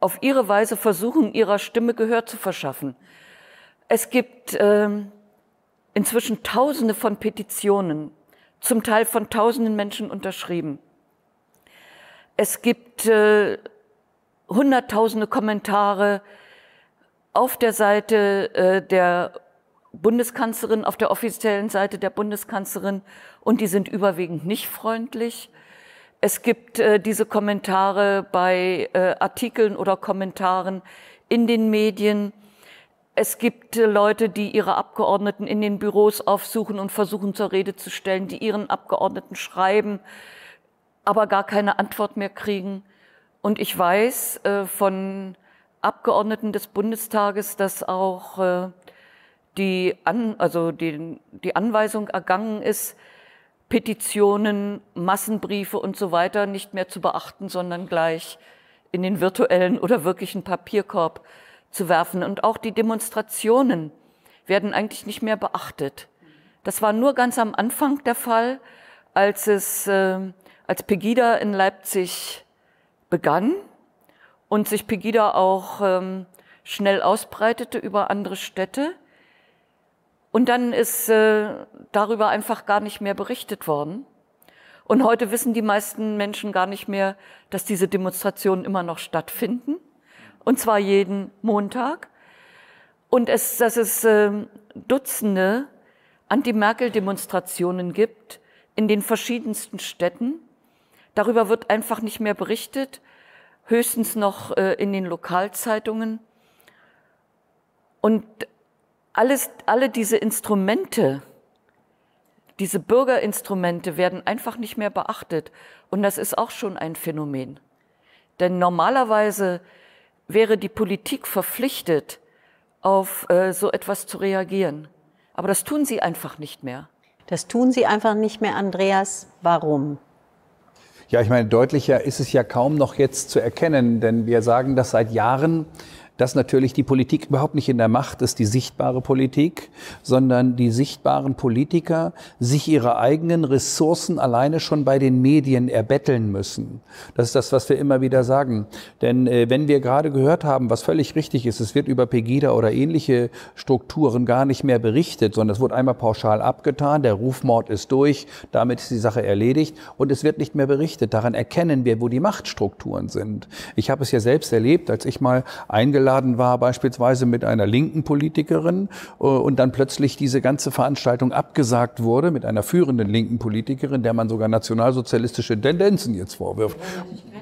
auf ihre Weise versuchen, ihrer Stimme Gehör zu verschaffen. Es gibt äh, inzwischen Tausende von Petitionen, zum Teil von Tausenden Menschen unterschrieben. Es gibt äh, hunderttausende Kommentare auf der Seite äh, der Bundeskanzlerin, auf der offiziellen Seite der Bundeskanzlerin und die sind überwiegend nicht freundlich. Es gibt äh, diese Kommentare bei äh, Artikeln oder Kommentaren in den Medien. Es gibt äh, Leute, die ihre Abgeordneten in den Büros aufsuchen und versuchen zur Rede zu stellen, die ihren Abgeordneten schreiben aber gar keine Antwort mehr kriegen. Und ich weiß äh, von Abgeordneten des Bundestages, dass auch äh, die, An also die, die Anweisung ergangen ist, Petitionen, Massenbriefe und so weiter nicht mehr zu beachten, sondern gleich in den virtuellen oder wirklichen Papierkorb zu werfen. Und auch die Demonstrationen werden eigentlich nicht mehr beachtet. Das war nur ganz am Anfang der Fall, als es äh, als Pegida in Leipzig begann und sich Pegida auch ähm, schnell ausbreitete über andere Städte. Und dann ist äh, darüber einfach gar nicht mehr berichtet worden. Und heute wissen die meisten Menschen gar nicht mehr, dass diese Demonstrationen immer noch stattfinden. Und zwar jeden Montag. Und es, dass es äh, Dutzende Anti-Merkel-Demonstrationen gibt in den verschiedensten Städten. Darüber wird einfach nicht mehr berichtet, höchstens noch äh, in den Lokalzeitungen. Und alles, alle diese Instrumente, diese Bürgerinstrumente werden einfach nicht mehr beachtet. Und das ist auch schon ein Phänomen. Denn normalerweise wäre die Politik verpflichtet, auf äh, so etwas zu reagieren. Aber das tun sie einfach nicht mehr. Das tun sie einfach nicht mehr, Andreas. Warum? Ja, ich meine, deutlicher ist es ja kaum noch jetzt zu erkennen, denn wir sagen das seit Jahren dass natürlich die Politik überhaupt nicht in der Macht ist, die sichtbare Politik, sondern die sichtbaren Politiker sich ihre eigenen Ressourcen alleine schon bei den Medien erbetteln müssen. Das ist das, was wir immer wieder sagen. Denn äh, wenn wir gerade gehört haben, was völlig richtig ist, es wird über Pegida oder ähnliche Strukturen gar nicht mehr berichtet, sondern es wurde einmal pauschal abgetan, der Rufmord ist durch, damit ist die Sache erledigt und es wird nicht mehr berichtet. Daran erkennen wir, wo die Machtstrukturen sind. Ich habe es ja selbst erlebt, als ich mal eingeladen eingeladen war, beispielsweise mit einer linken Politikerin äh, und dann plötzlich diese ganze Veranstaltung abgesagt wurde mit einer führenden linken Politikerin, der man sogar nationalsozialistische Tendenzen jetzt vorwirft.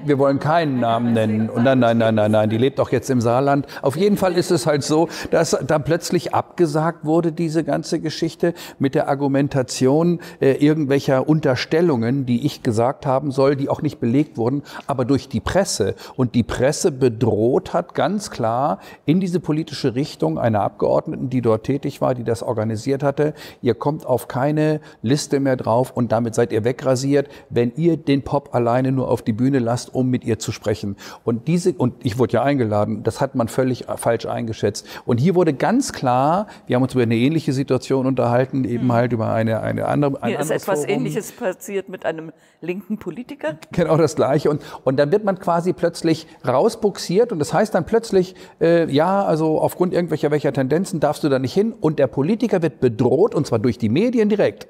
Wir wollen keinen Namen nennen. Und nein, nein, nein, nein, nein, die lebt auch jetzt im Saarland. Auf jeden Fall ist es halt so, dass da plötzlich abgesagt wurde, diese ganze Geschichte mit der Argumentation äh, irgendwelcher Unterstellungen, die ich gesagt haben soll, die auch nicht belegt wurden, aber durch die Presse. Und die Presse bedroht hat ganz klar, klar in diese politische Richtung einer Abgeordneten, die dort tätig war, die das organisiert hatte, ihr kommt auf keine Liste mehr drauf und damit seid ihr wegrasiert, wenn ihr den Pop alleine nur auf die Bühne lasst, um mit ihr zu sprechen. Und diese, und ich wurde ja eingeladen, das hat man völlig äh, falsch eingeschätzt. Und hier wurde ganz klar, wir haben uns über eine ähnliche Situation unterhalten, eben mhm. halt über eine, eine andere. Ein hier ist etwas Forum. Ähnliches passiert mit einem linken Politiker. Genau das Gleiche. Und, und dann wird man quasi plötzlich rausbuxiert und das heißt dann plötzlich, äh, ja, also aufgrund irgendwelcher welcher Tendenzen darfst du da nicht hin. Und der Politiker wird bedroht, und zwar durch die Medien direkt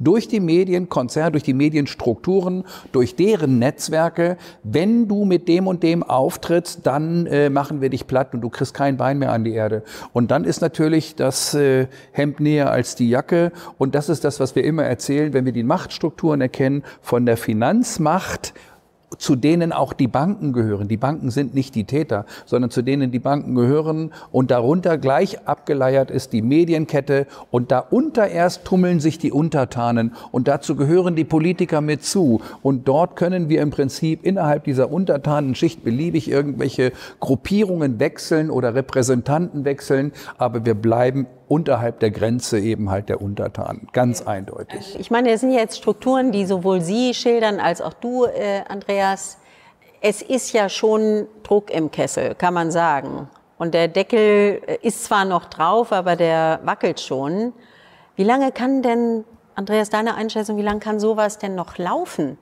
durch die Medienkonzerne, durch die Medienstrukturen, durch deren Netzwerke. Wenn du mit dem und dem auftrittst, dann äh, machen wir dich platt und du kriegst kein Bein mehr an die Erde. Und dann ist natürlich das äh, Hemd näher als die Jacke. Und das ist das, was wir immer erzählen, wenn wir die Machtstrukturen erkennen, von der Finanzmacht zu denen auch die Banken gehören. Die Banken sind nicht die Täter, sondern zu denen die Banken gehören und darunter gleich abgeleiert ist die Medienkette und darunter erst tummeln sich die Untertanen und dazu gehören die Politiker mit zu und dort können wir im Prinzip innerhalb dieser Untertanenschicht beliebig irgendwelche Gruppierungen wechseln oder Repräsentanten wechseln, aber wir bleiben unterhalb der Grenze eben halt der Untertanen, ganz eindeutig. Äh, ich meine, das sind ja jetzt Strukturen, die sowohl Sie schildern als auch du, äh, Andrea Andreas, es ist ja schon Druck im Kessel, kann man sagen. Und der Deckel äh, ist zwar noch drauf, aber der wackelt schon. Wie lange kann denn, Andreas, deine Einschätzung, wie lange kann sowas denn noch laufen?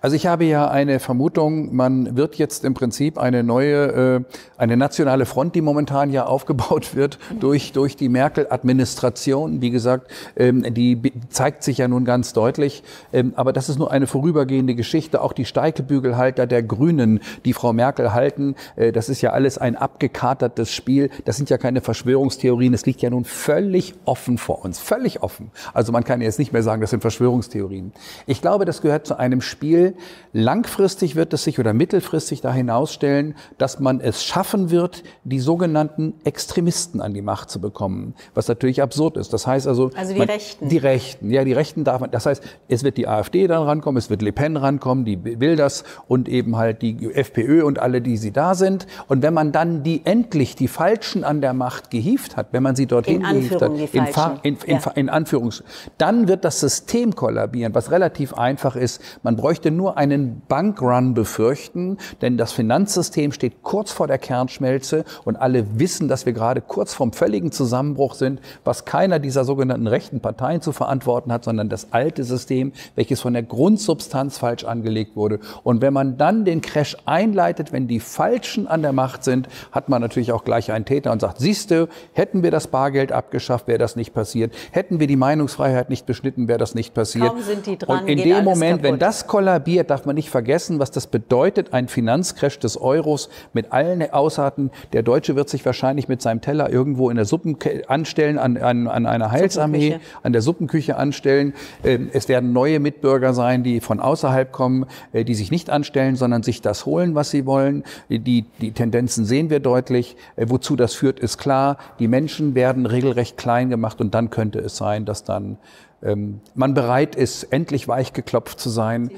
Also ich habe ja eine Vermutung, man wird jetzt im Prinzip eine neue, äh, eine nationale Front, die momentan ja aufgebaut wird durch, durch die Merkel-Administration. Wie gesagt, ähm, die zeigt sich ja nun ganz deutlich. Ähm, aber das ist nur eine vorübergehende Geschichte. Auch die Steigebügelhalter der Grünen, die Frau Merkel halten, äh, das ist ja alles ein abgekatertes Spiel. Das sind ja keine Verschwörungstheorien. Es liegt ja nun völlig offen vor uns. Völlig offen. Also man kann jetzt nicht mehr sagen, das sind Verschwörungstheorien. Ich glaube, das gehört zu einem Spiel, Langfristig wird es sich oder mittelfristig da hinausstellen, dass man es schaffen wird, die sogenannten Extremisten an die Macht zu bekommen, was natürlich absurd ist. Das heißt also, also die man, Rechten. Die Rechten, ja, die Rechten darf man. Das heißt, es wird die AfD dann rankommen, es wird Le Pen rankommen, die Wilders und eben halt die FPÖ und alle, die sie da sind. Und wenn man dann die endlich die Falschen an der Macht gehieft hat, wenn man sie dorthin gehieft hat, in, Fa in, in, ja. in Anführungs, dann wird das System kollabieren, was relativ einfach ist. Man bräuchte nur einen Bankrun befürchten, denn das Finanzsystem steht kurz vor der Kernschmelze und alle wissen, dass wir gerade kurz vorm völligen Zusammenbruch sind, was keiner dieser sogenannten rechten Parteien zu verantworten hat, sondern das alte System, welches von der Grundsubstanz falsch angelegt wurde. Und wenn man dann den Crash einleitet, wenn die Falschen an der Macht sind, hat man natürlich auch gleich einen Täter und sagt, siehste, hätten wir das Bargeld abgeschafft, wäre das nicht passiert. Hätten wir die Meinungsfreiheit nicht beschnitten, wäre das nicht passiert. Kaum sind die dran, und in dem Moment, kaputt. wenn das kollabiert, Bier darf man nicht vergessen, was das bedeutet, ein Finanzcrash des Euros mit allen Aussaten. Der Deutsche wird sich wahrscheinlich mit seinem Teller irgendwo in der Suppen anstellen, an, an, an einer Heilsarmee, an der Suppenküche anstellen. Ähm, es werden neue Mitbürger sein, die von außerhalb kommen, äh, die sich nicht anstellen, sondern sich das holen, was sie wollen. Die, die Tendenzen sehen wir deutlich. Äh, wozu das führt, ist klar. Die Menschen werden regelrecht klein gemacht und dann könnte es sein, dass dann ähm, man bereit ist, endlich weichgeklopft zu sein,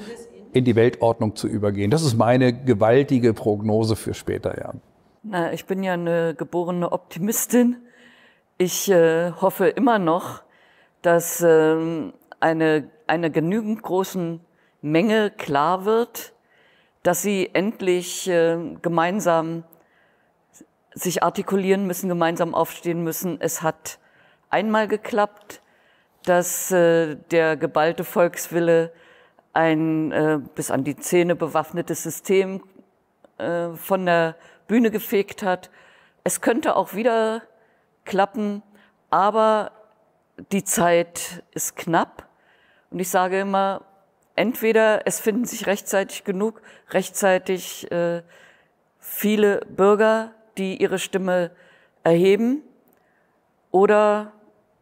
in die Weltordnung zu übergehen. Das ist meine gewaltige Prognose für später, ja. Na, ich bin ja eine geborene Optimistin. Ich äh, hoffe immer noch, dass ähm, eine, eine genügend großen Menge klar wird, dass sie endlich äh, gemeinsam sich artikulieren müssen, gemeinsam aufstehen müssen. Es hat einmal geklappt, dass äh, der geballte Volkswille ein äh, bis an die Zähne bewaffnetes System äh, von der Bühne gefegt hat. Es könnte auch wieder klappen, aber die Zeit ist knapp. Und ich sage immer, entweder es finden sich rechtzeitig genug, rechtzeitig äh, viele Bürger, die ihre Stimme erheben, oder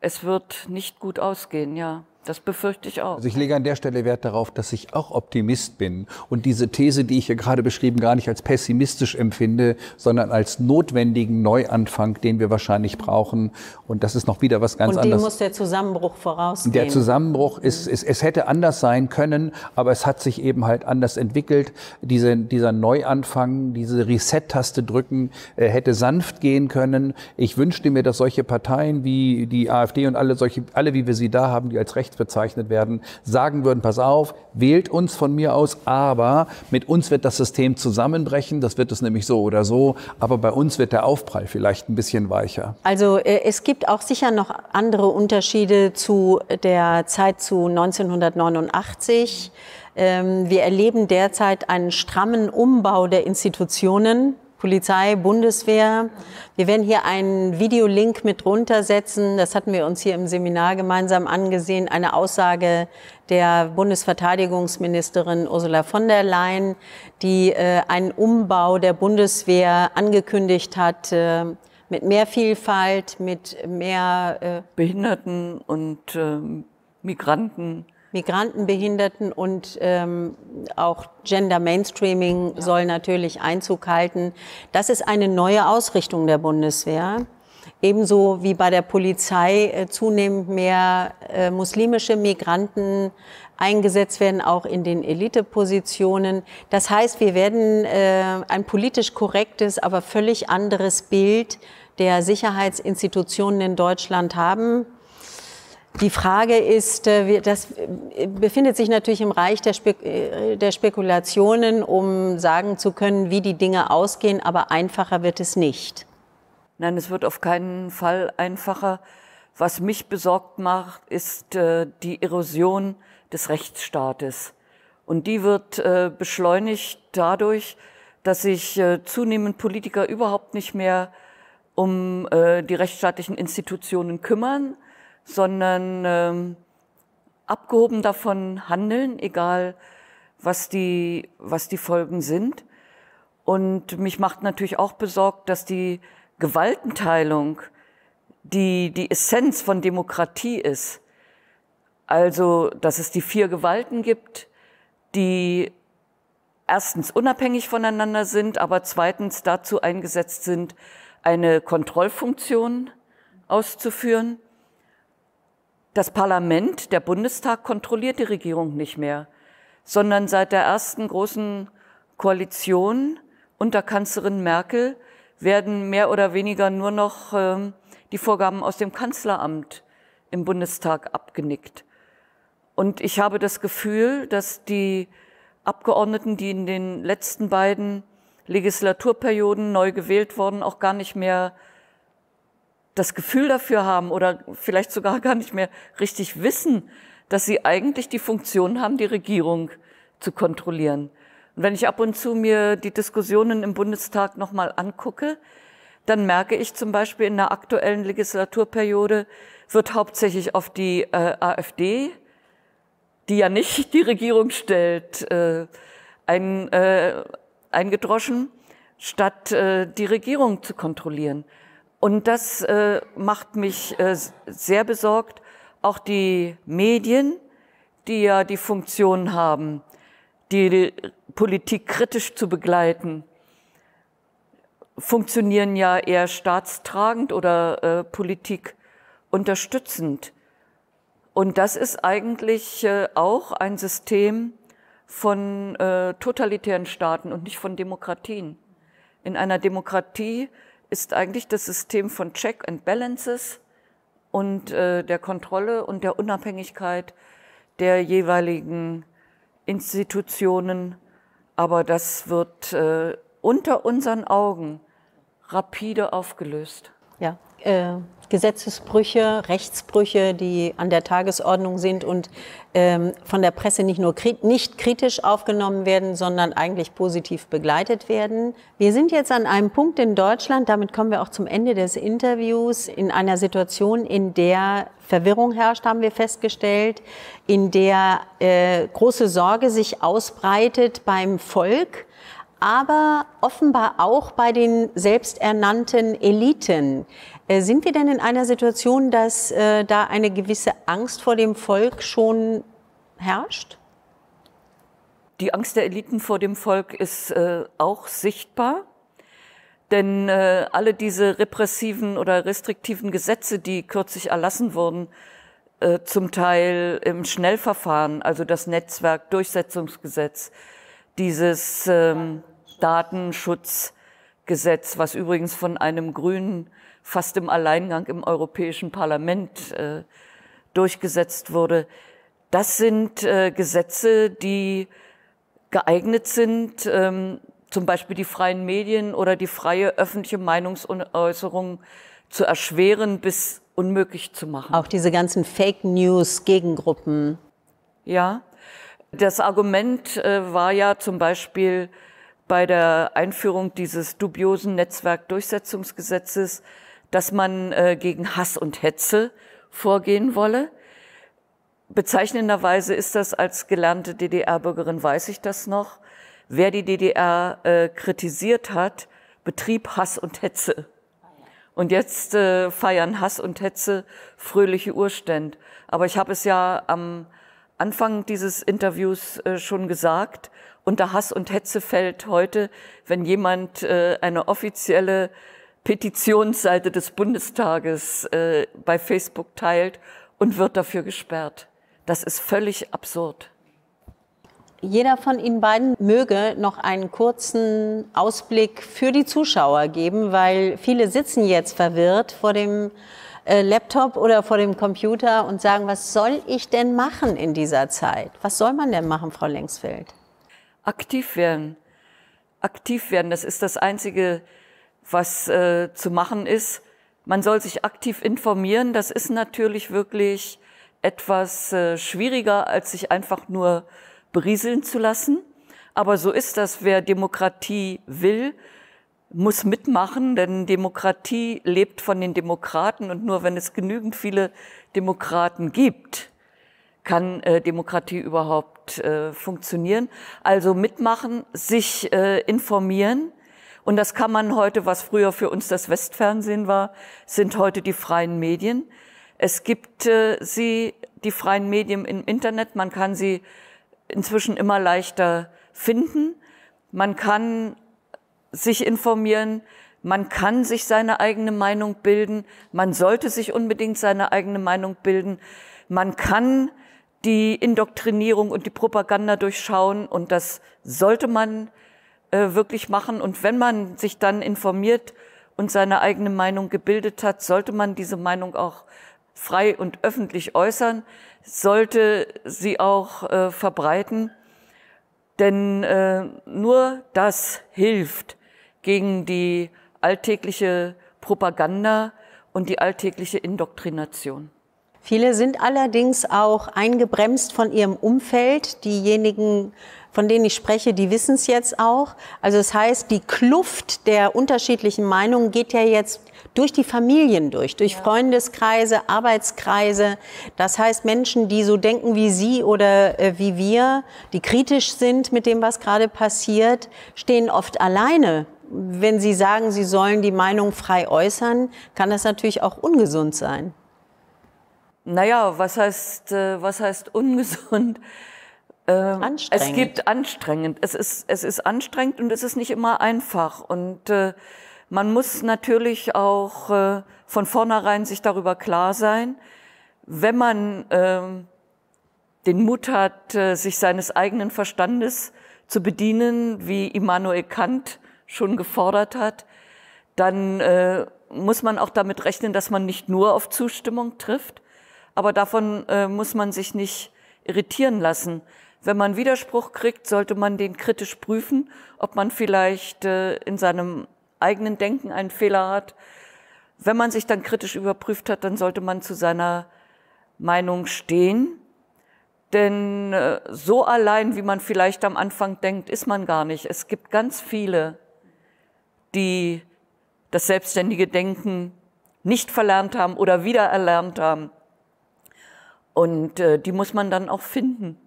es wird nicht gut ausgehen, ja. Das befürchte ich auch. Also ich lege an der Stelle Wert darauf, dass ich auch Optimist bin und diese These, die ich hier gerade beschrieben, gar nicht als pessimistisch empfinde, sondern als notwendigen Neuanfang, den wir wahrscheinlich brauchen. Und das ist noch wieder was ganz anderes. Und dem muss der Zusammenbruch vorausgehen. Der Zusammenbruch ist, ist, es hätte anders sein können, aber es hat sich eben halt anders entwickelt. Diese, dieser Neuanfang, diese Reset-Taste drücken, äh, hätte sanft gehen können. Ich wünschte mir, dass solche Parteien wie die AfD und alle solche, alle wie wir sie da haben, die als recht bezeichnet werden, sagen würden, pass auf, wählt uns von mir aus, aber mit uns wird das System zusammenbrechen, das wird es nämlich so oder so, aber bei uns wird der Aufprall vielleicht ein bisschen weicher. Also äh, es gibt auch sicher noch andere Unterschiede zu der Zeit zu 1989. Ähm, wir erleben derzeit einen strammen Umbau der Institutionen. Polizei, Bundeswehr. Wir werden hier einen Videolink mit runtersetzen. Das hatten wir uns hier im Seminar gemeinsam angesehen. Eine Aussage der Bundesverteidigungsministerin Ursula von der Leyen, die äh, einen Umbau der Bundeswehr angekündigt hat. Äh, mit mehr Vielfalt, mit mehr äh Behinderten und ähm, Migranten. Migrantenbehinderten und ähm, auch Gender Mainstreaming ja. soll natürlich Einzug halten. Das ist eine neue Ausrichtung der Bundeswehr. Ebenso wie bei der Polizei äh, zunehmend mehr äh, muslimische Migranten eingesetzt werden, auch in den Elitepositionen. Das heißt, wir werden äh, ein politisch korrektes, aber völlig anderes Bild der Sicherheitsinstitutionen in Deutschland haben. Die Frage ist, äh, das äh, befindet sich natürlich im Reich der, Spek äh, der, Spekulationen, um sagen zu können, wie die Dinge ausgehen, aber einfacher wird es nicht. Nein, es wird auf keinen Fall einfacher. Was mich besorgt macht, ist die Erosion des Rechtsstaates. Und die wird beschleunigt dadurch, dass sich zunehmend Politiker überhaupt nicht mehr um die rechtsstaatlichen Institutionen kümmern, sondern ähm, abgehoben davon handeln, egal was die, was die Folgen sind. Und mich macht natürlich auch besorgt, dass die Gewaltenteilung, die die Essenz von Demokratie ist, also dass es die vier Gewalten gibt, die erstens unabhängig voneinander sind, aber zweitens dazu eingesetzt sind, eine Kontrollfunktion auszuführen das Parlament, der Bundestag kontrolliert die Regierung nicht mehr, sondern seit der ersten großen Koalition unter Kanzlerin Merkel werden mehr oder weniger nur noch ähm, die Vorgaben aus dem Kanzleramt im Bundestag abgenickt. Und ich habe das Gefühl, dass die Abgeordneten, die in den letzten beiden Legislaturperioden neu gewählt wurden, auch gar nicht mehr das Gefühl dafür haben oder vielleicht sogar gar nicht mehr richtig wissen, dass sie eigentlich die Funktion haben, die Regierung zu kontrollieren. Und wenn ich ab und zu mir die Diskussionen im Bundestag nochmal angucke, dann merke ich zum Beispiel in der aktuellen Legislaturperiode wird hauptsächlich auf die äh, AfD, die ja nicht die Regierung stellt, äh, ein, äh, eingedroschen, statt äh, die Regierung zu kontrollieren. Und das äh, macht mich äh, sehr besorgt. Auch die Medien, die ja die Funktion haben, die, Politik kritisch zu begleiten, funktionieren ja eher staatstragend oder äh, Politik unterstützend. Und das ist eigentlich äh, auch ein System von äh, totalitären Staaten und nicht von Demokratien. In einer Demokratie ist eigentlich das System von Check and Balances und äh, der Kontrolle und der Unabhängigkeit der jeweiligen Institutionen. Aber das wird äh, unter unseren Augen rapide aufgelöst. Ja. Äh, Gesetzesbrüche, Rechtsbrüche, die an der Tagesordnung sind und ähm, von der Presse nicht nur kri nicht kritisch aufgenommen werden, sondern eigentlich positiv begleitet werden. Wir sind jetzt an einem Punkt in Deutschland, damit kommen wir auch zum Ende des Interviews, in einer Situation, in der Verwirrung herrscht, haben wir festgestellt, in der äh, große Sorge sich ausbreitet beim Volk aber offenbar auch bei den selbsternannten Eliten. Äh, sind wir denn in einer Situation, dass äh, da eine gewisse Angst vor dem Volk schon herrscht? Die Angst der Eliten vor dem Volk ist äh, auch sichtbar, denn alle diese repressiven oder restriktiven Gesetze, die kürzlich erlassen wurden, zum Teil im Schnellverfahren, also das Netzwerkdurchsetzungsgesetz, dieses ähm, Datenschutzgesetz, was übrigens von einem Grünen fast im Alleingang im Europäischen Parlament äh, durchgesetzt wurde. Das sind äh, Gesetze, die geeignet sind, ähm, zum Beispiel die freien Medien oder die freie öffentliche Meinungsäußerung zu erschweren bis unmöglich zu machen. Auch diese ganzen Fake News Gegengruppen. Ja, das Argument äh, war ja zum Beispiel, bei der Einführung dieses dubiosen Netzwerkdurchsetzungsgesetzes, dass man äh, gegen Hass und Hetze vorgehen wolle. Bezeichnenderweise ist das als gelernte DDR-Bürgerin, weiß ich das noch, wer die DDR äh, kritisiert hat, betrieb Hass und Hetze. Und jetzt äh, feiern Hass und Hetze fröhliche Urständ. Aber ich habe es ja am Anfang dieses Interviews äh, schon gesagt, unter Hass und Hetze fällt heute, wenn jemand äh, eine offizielle Petitionsseite des Bundestages äh, bei Facebook teilt und wird dafür gesperrt. Das ist völlig absurd. Jeder von Ihnen beiden möge noch einen kurzen Ausblick für die Zuschauer geben, weil viele sitzen jetzt verwirrt vor dem äh, Laptop oder vor dem Computer und sagen, was soll ich denn machen in dieser Zeit? Was soll man denn machen, Frau Lengsfeld? aktiv werden. Aktiv werden, das ist das Einzige, was äh, zu machen ist. Man soll sich aktiv informieren. Das ist natürlich wirklich etwas äh, schwieriger, als sich einfach nur berieseln zu lassen. Aber so ist das. Wer Demokratie will, muss mitmachen, denn Demokratie lebt von den Demokraten und nur wenn es genügend viele Demokraten gibt, kann äh, Demokratie überhaupt äh, funktionieren. Also mitmachen, sich äh, informieren. Und das kann man heute, was früher für uns das Westfernsehen war, sind heute die freien Medien. Es gibt äh, sie, die freien Medien im Internet. Man kann sie inzwischen immer leichter finden. Man kann sich informieren. Man kann sich seine eigene Meinung bilden. Man sollte sich unbedingt seine eigene Meinung bilden. Man kann die Indoktrinierung und die Propaganda durchschauen. Und das sollte man äh, wirklich machen. Und wenn man sich dann informiert und seine eigene Meinung gebildet hat, sollte man diese Meinung auch frei und öffentlich äußern, sollte sie auch äh, verbreiten. Denn äh, nur das hilft gegen die alltägliche Propaganda und die alltägliche Indoktrination. Viele sind allerdings auch eingebremst von ihrem Umfeld. Diejenigen, von denen ich spreche, die wissen es jetzt auch. Also das heißt, die Kluft der unterschiedlichen Meinungen geht ja jetzt durch die Familien durch, durch ja. Freundeskreise, Arbeitskreise. Das heißt, Menschen, die so denken wie Sie oder äh, wie wir, die kritisch sind mit dem, was gerade passiert, stehen oft alleine. Wenn Sie sagen, Sie sollen die Meinung frei äußern, kann das natürlich auch ungesund sein. Naja, was heißt, äh, was heißt ungesund? Ähm, anstrengend. Es gibt anstrengend. Es ist, es ist anstrengend und es ist nicht immer einfach. Und äh, man muss natürlich auch äh, von vornherein sich darüber klar sein, wenn man äh, den Mut hat, äh, sich seines eigenen Verstandes zu bedienen, wie Immanuel Kant schon gefordert hat, dann äh, muss man auch damit rechnen, dass man nicht nur auf Zustimmung trifft, aber davon äh, muss man sich nicht irritieren lassen. Wenn man Widerspruch kriegt, sollte man den kritisch prüfen, ob man vielleicht äh, in seinem eigenen Denken einen Fehler hat. Wenn man sich dann kritisch überprüft hat, dann sollte man zu seiner Meinung stehen. Denn äh, so allein, wie man vielleicht am Anfang denkt, ist man gar nicht. Es gibt ganz viele, die das selbstständige Denken nicht verlernt haben oder wieder erlernt haben und äh, die muss man dann auch finden.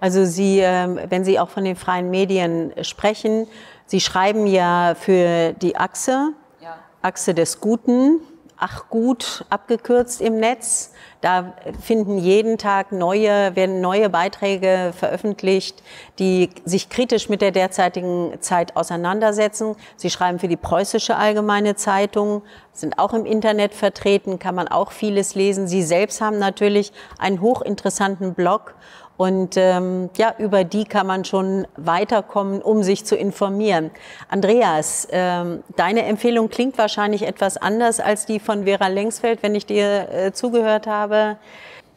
Also Sie, ähm, wenn Sie auch von den freien Medien sprechen, Sie schreiben ja für die Achse, ja. Achse des Guten, Ach gut, abgekürzt im Netz. Da finden jeden Tag neue, werden neue Beiträge veröffentlicht, die sich kritisch mit der derzeitigen Zeit auseinandersetzen. Sie schreiben für die preußische Allgemeine Zeitung, sind auch im Internet vertreten, kann man auch vieles lesen. Sie selbst haben natürlich einen hochinteressanten Blog und ähm, ja, über die kann man schon weiterkommen, um sich zu informieren. Andreas, ähm, deine Empfehlung klingt wahrscheinlich etwas anders als die von Vera Lengsfeld, wenn ich dir äh, zugehört habe.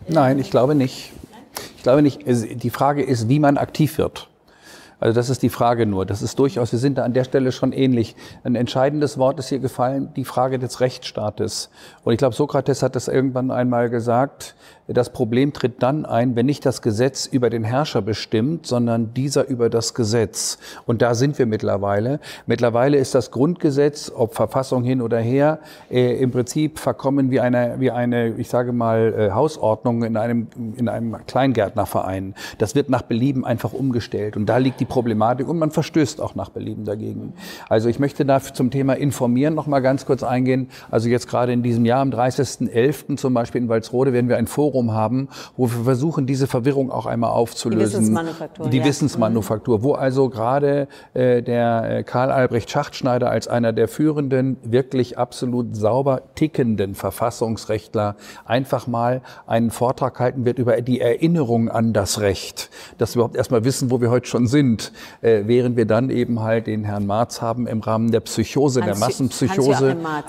Nein, ich glaube nicht. Ich glaube nicht. Die Frage ist, wie man aktiv wird. Also das ist die Frage nur. Das ist durchaus, wir sind da an der Stelle schon ähnlich. Ein entscheidendes Wort ist hier gefallen, die Frage des Rechtsstaates. Und ich glaube, Sokrates hat das irgendwann einmal gesagt, das Problem tritt dann ein, wenn nicht das Gesetz über den Herrscher bestimmt, sondern dieser über das Gesetz. Und da sind wir mittlerweile. Mittlerweile ist das Grundgesetz, ob Verfassung hin oder her, äh, im Prinzip verkommen wie eine, wie eine ich sage mal, äh, Hausordnung in einem, in einem Kleingärtnerverein. Das wird nach Belieben einfach umgestellt. Und da liegt die Problematik und man verstößt auch nach Belieben dagegen. Also ich möchte da zum Thema Informieren noch mal ganz kurz eingehen. Also jetzt gerade in diesem Jahr, am 30.11. zum Beispiel in Walzrode, werden wir ein Forum Forum haben, wo wir versuchen, diese Verwirrung auch einmal aufzulösen. Die Wissensmanufaktur. Die ja. Wissensmanufaktur, wo also gerade äh, der äh, Karl Albrecht Schachtschneider als einer der führenden, wirklich absolut sauber tickenden Verfassungsrechtler einfach mal einen Vortrag halten wird über die Erinnerung an das Recht, dass wir überhaupt erstmal wissen, wo wir heute schon sind, äh, während wir dann eben halt den Herrn Marz haben im Rahmen der Psychose, Hans der Massenpsychose.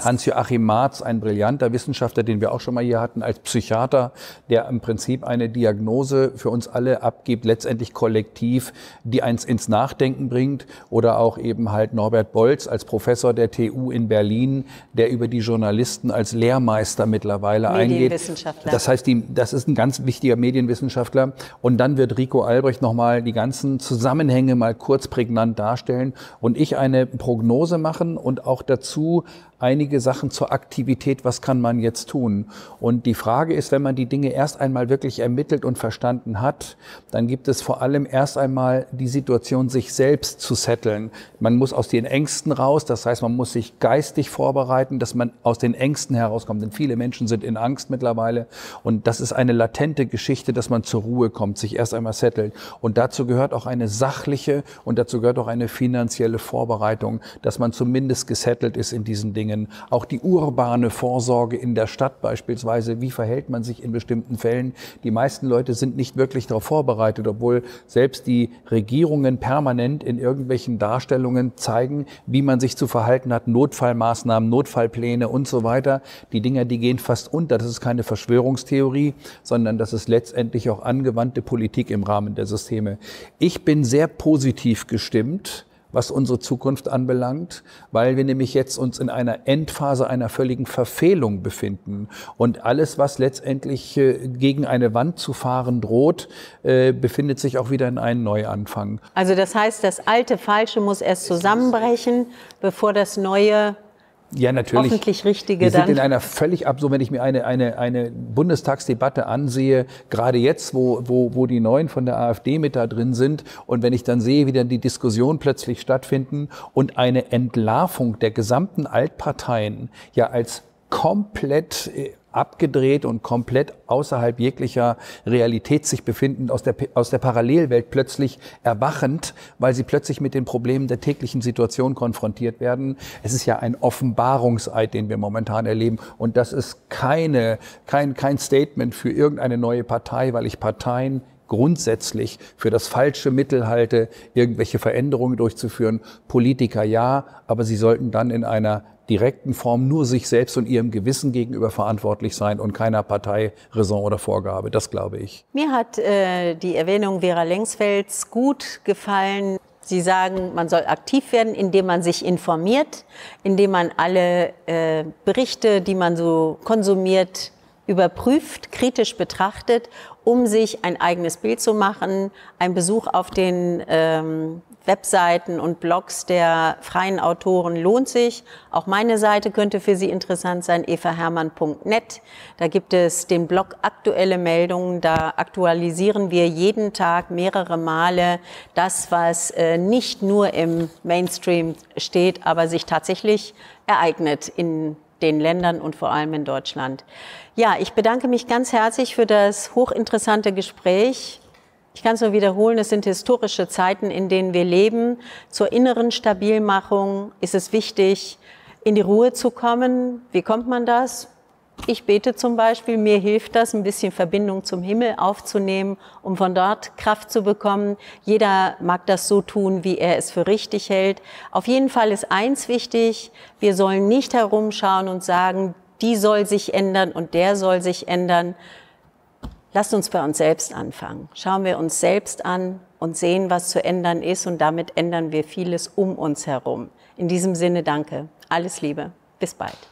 Hans-Joachim Marz. Hans Marz, ein brillanter Wissenschaftler, den wir auch schon mal hier hatten als Psychiater, der im Prinzip eine Diagnose für uns alle abgibt, letztendlich kollektiv, die eins ins Nachdenken bringt. Oder auch eben halt Norbert Bolz als Professor der TU in Berlin, der über die Journalisten als Lehrmeister mittlerweile eingeht. Das heißt, die, das ist ein ganz wichtiger Medienwissenschaftler. Und dann wird Rico Albrecht nochmal die ganzen Zusammenhänge mal kurz prägnant darstellen und ich eine Prognose machen und auch dazu einige Sachen zur Aktivität, was kann man jetzt tun? Und die Frage ist, wenn man die Dinge Dinge erst einmal wirklich ermittelt und verstanden hat, dann gibt es vor allem erst einmal die Situation, sich selbst zu setteln. Man muss aus den Ängsten raus, das heißt, man muss sich geistig vorbereiten, dass man aus den Ängsten herauskommt. Denn viele Menschen sind in Angst mittlerweile und das ist eine latente Geschichte, dass man zur Ruhe kommt, sich erst einmal settelt. Und dazu gehört auch eine sachliche und dazu gehört auch eine finanzielle Vorbereitung, dass man zumindest gesettelt ist in diesen Dingen. Auch die urbane Vorsorge in der Stadt beispielsweise, wie verhält man sich in bestimmten bestimmten Fällen. Die meisten Leute sind nicht wirklich darauf vorbereitet, obwohl selbst die Regierungen permanent in irgendwelchen Darstellungen zeigen, wie man sich zu verhalten hat, Notfallmaßnahmen, Notfallpläne und so weiter. Die Dinger, die gehen fast unter. Das ist keine Verschwörungstheorie, sondern das ist letztendlich auch angewandte Politik im Rahmen der Systeme. Ich bin sehr positiv gestimmt was unsere Zukunft anbelangt, weil wir nämlich jetzt uns in einer Endphase einer völligen Verfehlung befinden. Und alles, was letztendlich äh, gegen eine Wand zu fahren droht, äh, befindet sich auch wieder in einen Neuanfang. Also das heißt, das alte Falsche muss erst zusammenbrechen, bevor das Neue ja, natürlich. hoffentlich richtige. Wir sind in einer völlig absurd, wenn ich mir eine, eine, eine Bundestagsdebatte ansehe, gerade jetzt, wo, wo, wo die Neuen von der AfD mit da drin sind und wenn ich dann sehe, wie dann die Diskussion plötzlich stattfinden und eine Entlarvung der gesamten Altparteien ja als komplett äh, abgedreht und komplett außerhalb jeglicher Realität sich befindend, aus der, aus der Parallelwelt plötzlich erwachend, weil sie plötzlich mit den Problemen der täglichen Situation konfrontiert werden. Es ist ja ein Offenbarungseid, den wir momentan erleben. Und das ist keine, kein, kein Statement für irgendeine neue Partei, weil ich Parteien grundsätzlich für das falsche Mittel halte, irgendwelche Veränderungen durchzuführen. Politiker ja, aber sie sollten dann in einer direkten Form nur sich selbst und ihrem Gewissen gegenüber verantwortlich sein und keiner Partei Raison oder Vorgabe. Das glaube ich. Mir hat äh, die Erwähnung Vera Lengsfelds gut gefallen. Sie sagen, man soll aktiv werden, indem man sich informiert, indem man alle äh, Berichte, die man so konsumiert, überprüft, kritisch betrachtet, um sich ein eigenes Bild zu machen. Ein Besuch auf den ähm, Webseiten und Blogs der freien Autoren lohnt sich. Auch meine Seite könnte für Sie interessant sein, evahermann.net. Da gibt es den Blog Aktuelle Meldungen. Da aktualisieren wir jeden Tag mehrere Male das, was äh, nicht nur im Mainstream steht, aber sich tatsächlich ereignet in den Ländern und vor allem in Deutschland. Ja, ich bedanke mich ganz herzlich für das hochinteressante Gespräch. Ich kann es nur wiederholen, es sind historische Zeiten, in denen wir leben. Zur inneren Stabilmachung ist es wichtig, in die Ruhe zu kommen. Wie kommt man das? Ich bete zum Beispiel, mir hilft das, ein bisschen Verbindung zum Himmel aufzunehmen, um von dort Kraft zu bekommen. Jeder mag das so tun, wie er es für richtig hält. Auf jeden Fall ist eins wichtig, wir sollen nicht herumschauen und sagen, die soll sich ändern und der soll sich ändern, Lasst uns bei uns selbst anfangen. Schauen wir uns selbst an und sehen, was zu ändern ist und damit ändern wir vieles um uns herum. In diesem Sinne danke. Alles Liebe. Bis bald.